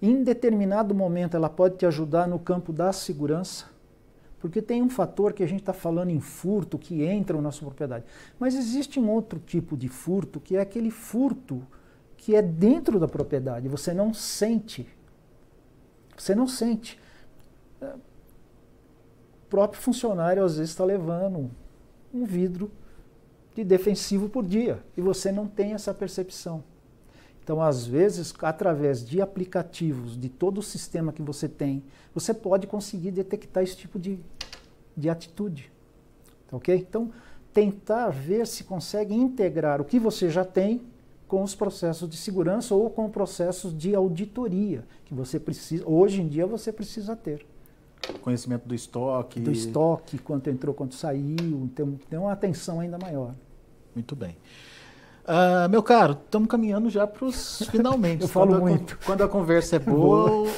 em determinado momento ela pode te ajudar no campo da segurança? Porque tem um fator que a gente está falando em furto que entra na sua propriedade. Mas existe um outro tipo de furto que é aquele furto que é dentro da propriedade, você não sente. Você não sente próprio funcionário às vezes está levando um vidro de defensivo por dia e você não tem essa percepção. Então, às vezes, através de aplicativos, de todo o sistema que você tem, você pode conseguir detectar esse tipo de, de atitude. Tá ok? Então, tentar ver se consegue integrar o que você já tem com os processos de segurança ou com processos de auditoria que você precisa, hoje em dia você precisa ter. Conhecimento do estoque. Do estoque, quanto entrou, quanto saiu. tem tem uma atenção ainda maior. Muito bem. Uh, meu caro, estamos caminhando já para os finalmente. Eu falo quando muito. A, quando a conversa é boa,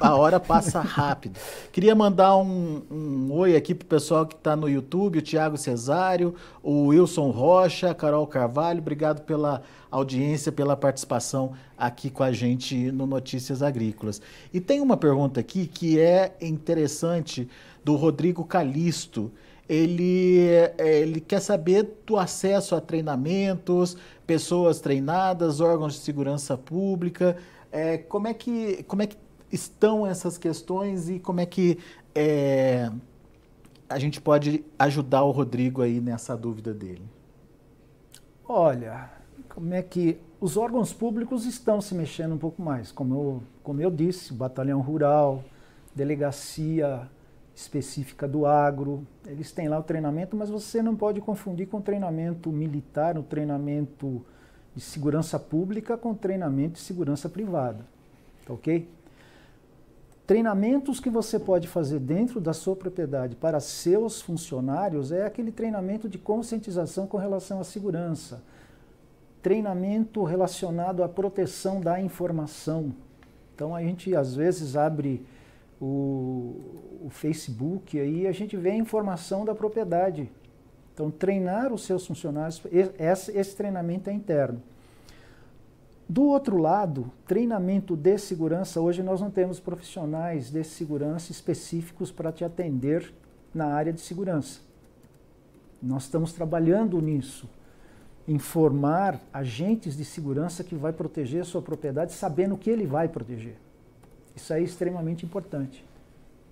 a hora passa rápido. Queria mandar um, um oi aqui para o pessoal que está no YouTube, o Tiago Cesário, o Wilson Rocha, a Carol Carvalho. Obrigado pela audiência, pela participação aqui com a gente no Notícias Agrícolas. E tem uma pergunta aqui que é interessante do Rodrigo Calisto ele, é, ele quer saber do acesso a treinamentos, pessoas treinadas, órgãos de segurança pública. É, como, é que, como é que estão essas questões e como é que é, a gente pode ajudar o Rodrigo aí nessa dúvida dele? Olha, como é que os órgãos públicos estão se mexendo um pouco mais, como eu, como eu disse, batalhão rural, delegacia específica do agro. Eles têm lá o treinamento, mas você não pode confundir com treinamento militar, o treinamento de segurança pública com treinamento de segurança privada. Tá ok? Treinamentos que você pode fazer dentro da sua propriedade para seus funcionários é aquele treinamento de conscientização com relação à segurança, treinamento relacionado à proteção da informação. Então a gente às vezes abre o, o Facebook, aí a gente vê a informação da propriedade. Então, treinar os seus funcionários, esse, esse treinamento é interno. Do outro lado, treinamento de segurança, hoje nós não temos profissionais de segurança específicos para te atender na área de segurança. Nós estamos trabalhando nisso. Informar agentes de segurança que vai proteger a sua propriedade, sabendo o que ele vai proteger. Isso aí é extremamente importante.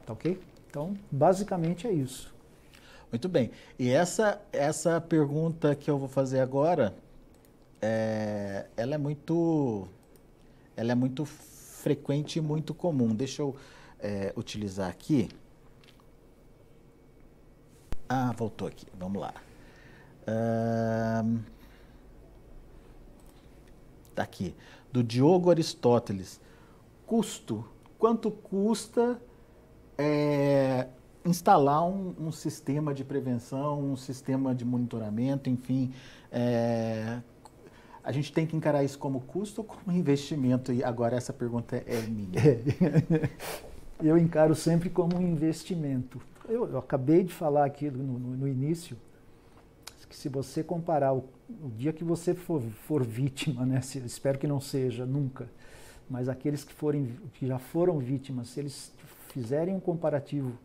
Tá ok? Então, basicamente é isso. Muito bem. E essa, essa pergunta que eu vou fazer agora, é, ela é muito ela é muito frequente e muito comum. Deixa eu é, utilizar aqui. Ah, voltou aqui. Vamos lá. tá aqui. Do Diogo Aristóteles custo, quanto custa é, instalar um, um, sistema de prevenção, um sistema de monitoramento, enfim. É, a gente tem que encarar isso como custo ou como investimento? E agora essa pergunta é minha. É. Eu encaro sempre como um investimento. Eu, eu acabei de falar aqui no, no, no, início que se você comparar o, o dia que você for, for vítima, né, se, espero que não seja nunca, mas aqueles que, forem, que já foram vítimas, se eles fizerem um comparativo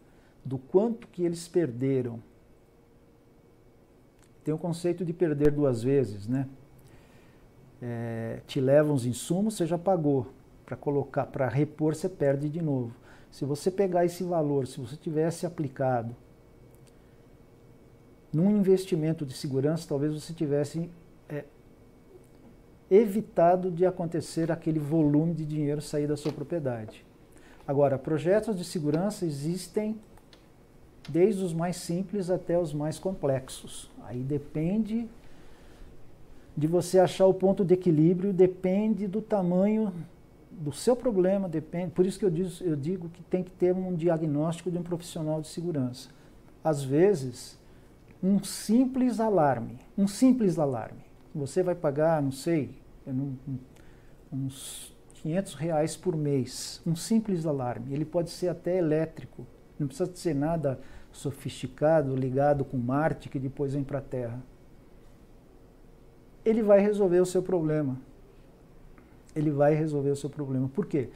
do quanto que eles perderam, tem o conceito de perder duas vezes, né? É, te levam os insumos, você já pagou para colocar, para repor, você perde de novo. Se você pegar esse valor, se você tivesse aplicado num investimento de segurança, talvez você tivesse evitado de acontecer aquele volume de dinheiro sair da sua propriedade. Agora, projetos de segurança existem desde os mais simples até os mais complexos. Aí depende de você achar o ponto de equilíbrio, depende do tamanho do seu problema, depende. Por isso que eu digo, eu digo que tem que ter um diagnóstico de um profissional de segurança. Às vezes, um simples alarme, um simples alarme você vai pagar, não sei, uns 500 reais por mês, um simples alarme. Ele pode ser até elétrico, não precisa ser nada sofisticado, ligado com Marte, que depois vem para a Terra. Ele vai resolver o seu problema. Ele vai resolver o seu problema. Por quê?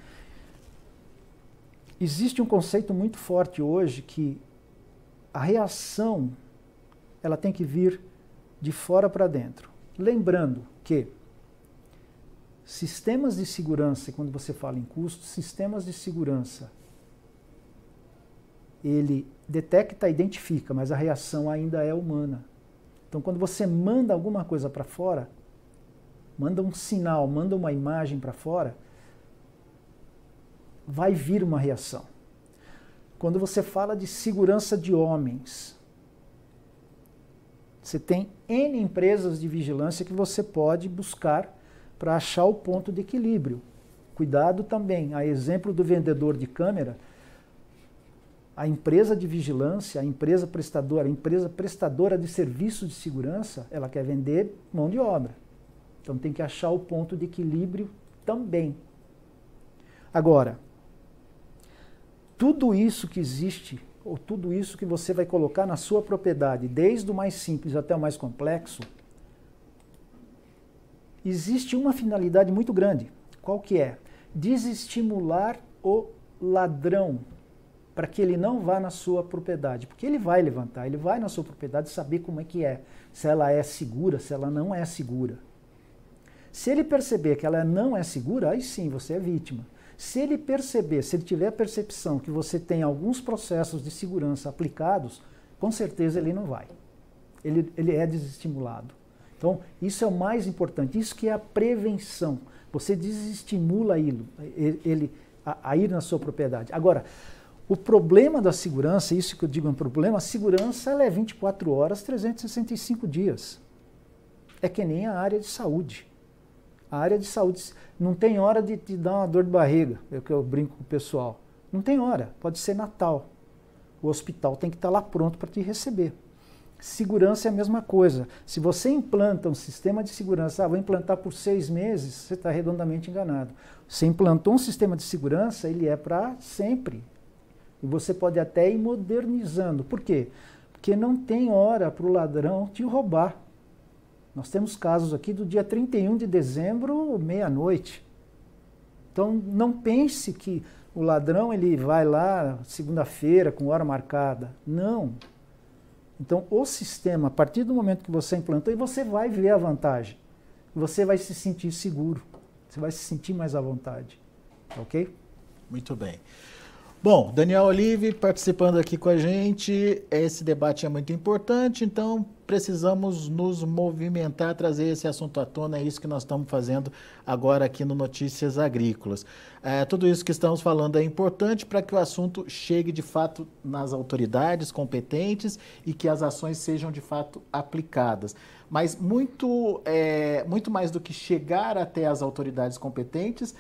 Existe um conceito muito forte hoje que a reação ela tem que vir de fora para dentro. Lembrando que sistemas de segurança, quando você fala em custo, sistemas de segurança, ele detecta, identifica, mas a reação ainda é humana. Então, quando você manda alguma coisa para fora, manda um sinal, manda uma imagem para fora, vai vir uma reação. Quando você fala de segurança de homens, você tem N empresas de vigilância que você pode buscar para achar o ponto de equilíbrio. Cuidado também, a exemplo do vendedor de câmera, a empresa de vigilância, a empresa prestadora, a empresa prestadora de serviço de segurança, ela quer vender mão de obra. Então tem que achar o ponto de equilíbrio também. Agora, tudo isso que existe ou tudo isso que você vai colocar na sua propriedade, desde o mais simples até o mais complexo, existe uma finalidade muito grande. Qual que é? Desestimular o ladrão para que ele não vá na sua propriedade, porque ele vai levantar, ele vai na sua propriedade saber como é que é, se ela é segura, se ela não é segura. Se ele perceber que ela não é segura, aí sim você é vítima. Se ele perceber, se ele tiver a percepção que você tem alguns processos de segurança aplicados, com certeza ele não vai. Ele, ele é desestimulado. Então, isso é o mais importante. Isso que é a prevenção. Você desestimula ele, ele a, a ir na sua propriedade. Agora, o problema da segurança, isso que eu digo é um problema, a segurança ela é 24 horas, 365 dias. É que nem a área de saúde. A área de saúde não tem hora de te dar uma dor de barriga, é o que eu brinco com o pessoal. Não tem hora, pode ser Natal. O hospital tem que estar lá pronto para te receber. Segurança é a mesma coisa. Se você implanta um sistema de segurança, ah, vou implantar por seis meses, você está redondamente enganado. Você implantou um sistema de segurança, ele é para sempre. E você pode até ir modernizando. Por quê? Porque não tem hora para o ladrão te roubar. Nós temos casos aqui do dia 31 de dezembro, meia-noite. Então, não pense que o ladrão ele vai lá segunda-feira com hora marcada. Não. Então, o sistema, a partir do momento que você implantou, você vai ver a vantagem. Você vai se sentir seguro. Você vai se sentir mais à vontade. Ok? Muito bem. Bom, Daniel Olive participando aqui com a gente. Esse debate é muito importante, então precisamos nos movimentar, trazer esse assunto à tona, é isso que nós estamos fazendo agora aqui no Notícias Agrícolas. É, tudo isso que estamos falando é importante para que o assunto chegue de fato nas autoridades competentes e que as ações sejam de fato aplicadas. Mas muito, é, muito mais do que chegar até as autoridades competentes,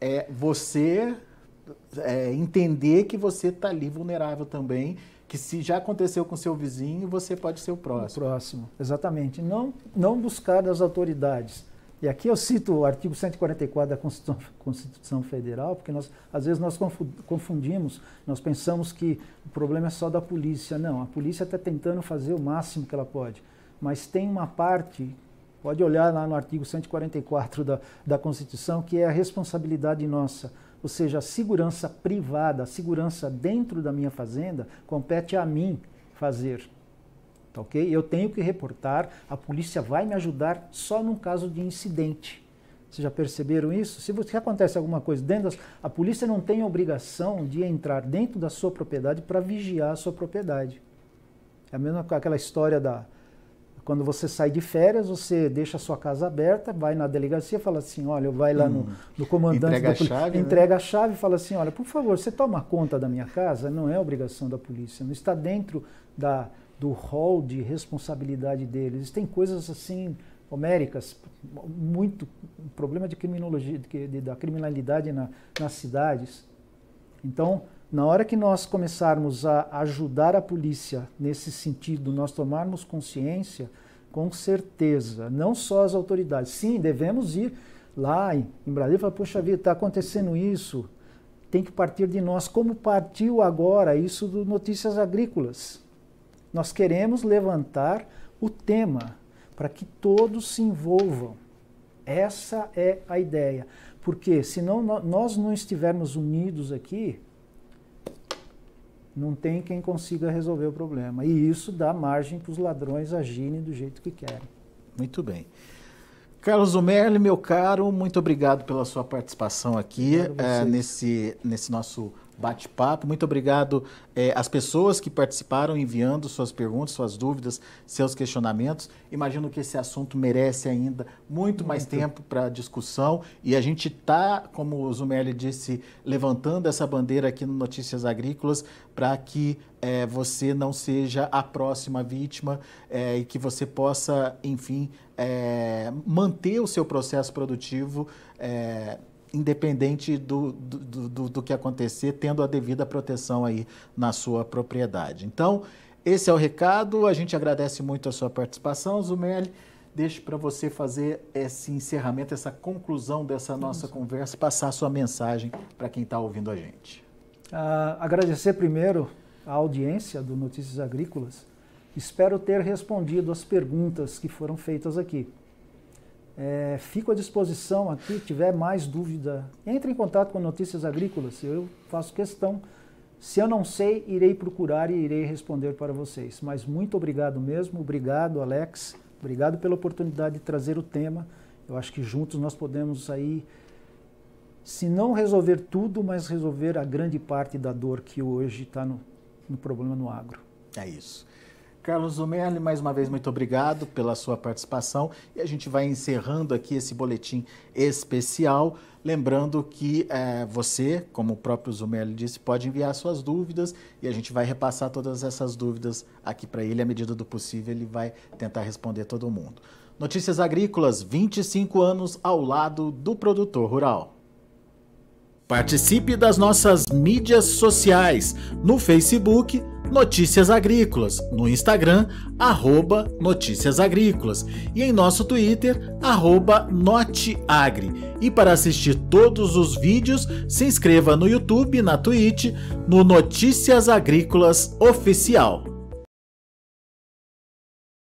é você é, entender que você está ali vulnerável também que se já aconteceu com seu vizinho, você pode ser o próximo. O próximo, exatamente. Não, não buscar das autoridades. E aqui eu cito o artigo 144 da Constituição, Constituição Federal, porque nós, às vezes nós confundimos, nós pensamos que o problema é só da polícia. Não, a polícia está tentando fazer o máximo que ela pode, mas tem uma parte, pode olhar lá no artigo 144 da, da Constituição, que é a responsabilidade nossa ou seja, a segurança privada, a segurança dentro da minha fazenda, compete a mim fazer. Tá ok? Eu tenho que reportar, a polícia vai me ajudar só num caso de incidente. Vocês já perceberam isso? Se você acontece alguma coisa dentro das, a polícia não tem obrigação de entrar dentro da sua propriedade para vigiar a sua propriedade. É a mesma aquela história da quando você sai de férias, você deixa a sua casa aberta, vai na delegacia, fala assim, olha, vai lá no, hum. no comandante entrega da polícia, a chave, né? entrega né? a chave e fala assim, olha, por favor, você toma conta da minha casa? Não é obrigação da polícia, não está dentro da, do rol de responsabilidade deles. Tem coisas assim homéricas, muito problema de criminologia, de, de, da criminalidade na, nas cidades. Então, na hora que nós começarmos a ajudar a polícia nesse sentido, nós tomarmos consciência, com certeza, não só as autoridades, sim, devemos ir lá em Brasília e falar: poxa vida, está acontecendo isso, tem que partir de nós, como partiu agora isso do Notícias Agrícolas. Nós queremos levantar o tema para que todos se envolvam. Essa é a ideia. Porque se não, nós não estivermos unidos aqui, não tem quem consiga resolver o problema. E isso dá margem para os ladrões agirem do jeito que querem. Muito bem. Carlos Umerli, meu caro, muito obrigado pela sua participação aqui é, nesse, nesse nosso bate-papo. Muito obrigado eh, às pessoas que participaram, enviando suas perguntas, suas dúvidas, seus questionamentos. Imagino que esse assunto merece ainda muito, muito. mais tempo para discussão e a gente está, como o Zumeli disse, levantando essa bandeira aqui no Notícias Agrícolas para que eh, você não seja a próxima vítima eh, e que você possa, enfim, eh, manter o seu processo produtivo independente do, do, do, do que acontecer, tendo a devida proteção aí na sua propriedade. Então, esse é o recado. A gente agradece muito a sua participação, Zumeli deixo para você fazer esse encerramento, essa conclusão dessa nossa conversa, passar sua mensagem para quem está ouvindo a gente. Ah, agradecer primeiro a audiência do Notícias Agrícolas. Espero ter respondido as perguntas que foram feitas aqui. É, fico à disposição aqui, tiver mais dúvida, entre em contato com Notícias Agrícolas, eu faço questão. Se eu não sei, irei procurar e irei responder para vocês. Mas muito obrigado mesmo, obrigado Alex, obrigado pela oportunidade de trazer o tema. Eu acho que juntos nós podemos aí, se não resolver tudo, mas resolver a grande parte da dor que hoje está no, no problema no agro. É isso. Carlos Zumerli, mais uma vez, muito obrigado pela sua participação. E a gente vai encerrando aqui esse boletim especial. Lembrando que é, você, como o próprio Zumerli disse, pode enviar suas dúvidas e a gente vai repassar todas essas dúvidas aqui para ele. À medida do possível, ele vai tentar responder todo mundo. Notícias Agrícolas, 25 anos ao lado do produtor rural. Participe das nossas mídias sociais, no Facebook Notícias Agrícolas, no Instagram arroba Notícias Agrícolas e em nosso Twitter arroba Noteagri. E para assistir todos os vídeos, se inscreva no YouTube, na Twitch, no Notícias Agrícolas Oficial.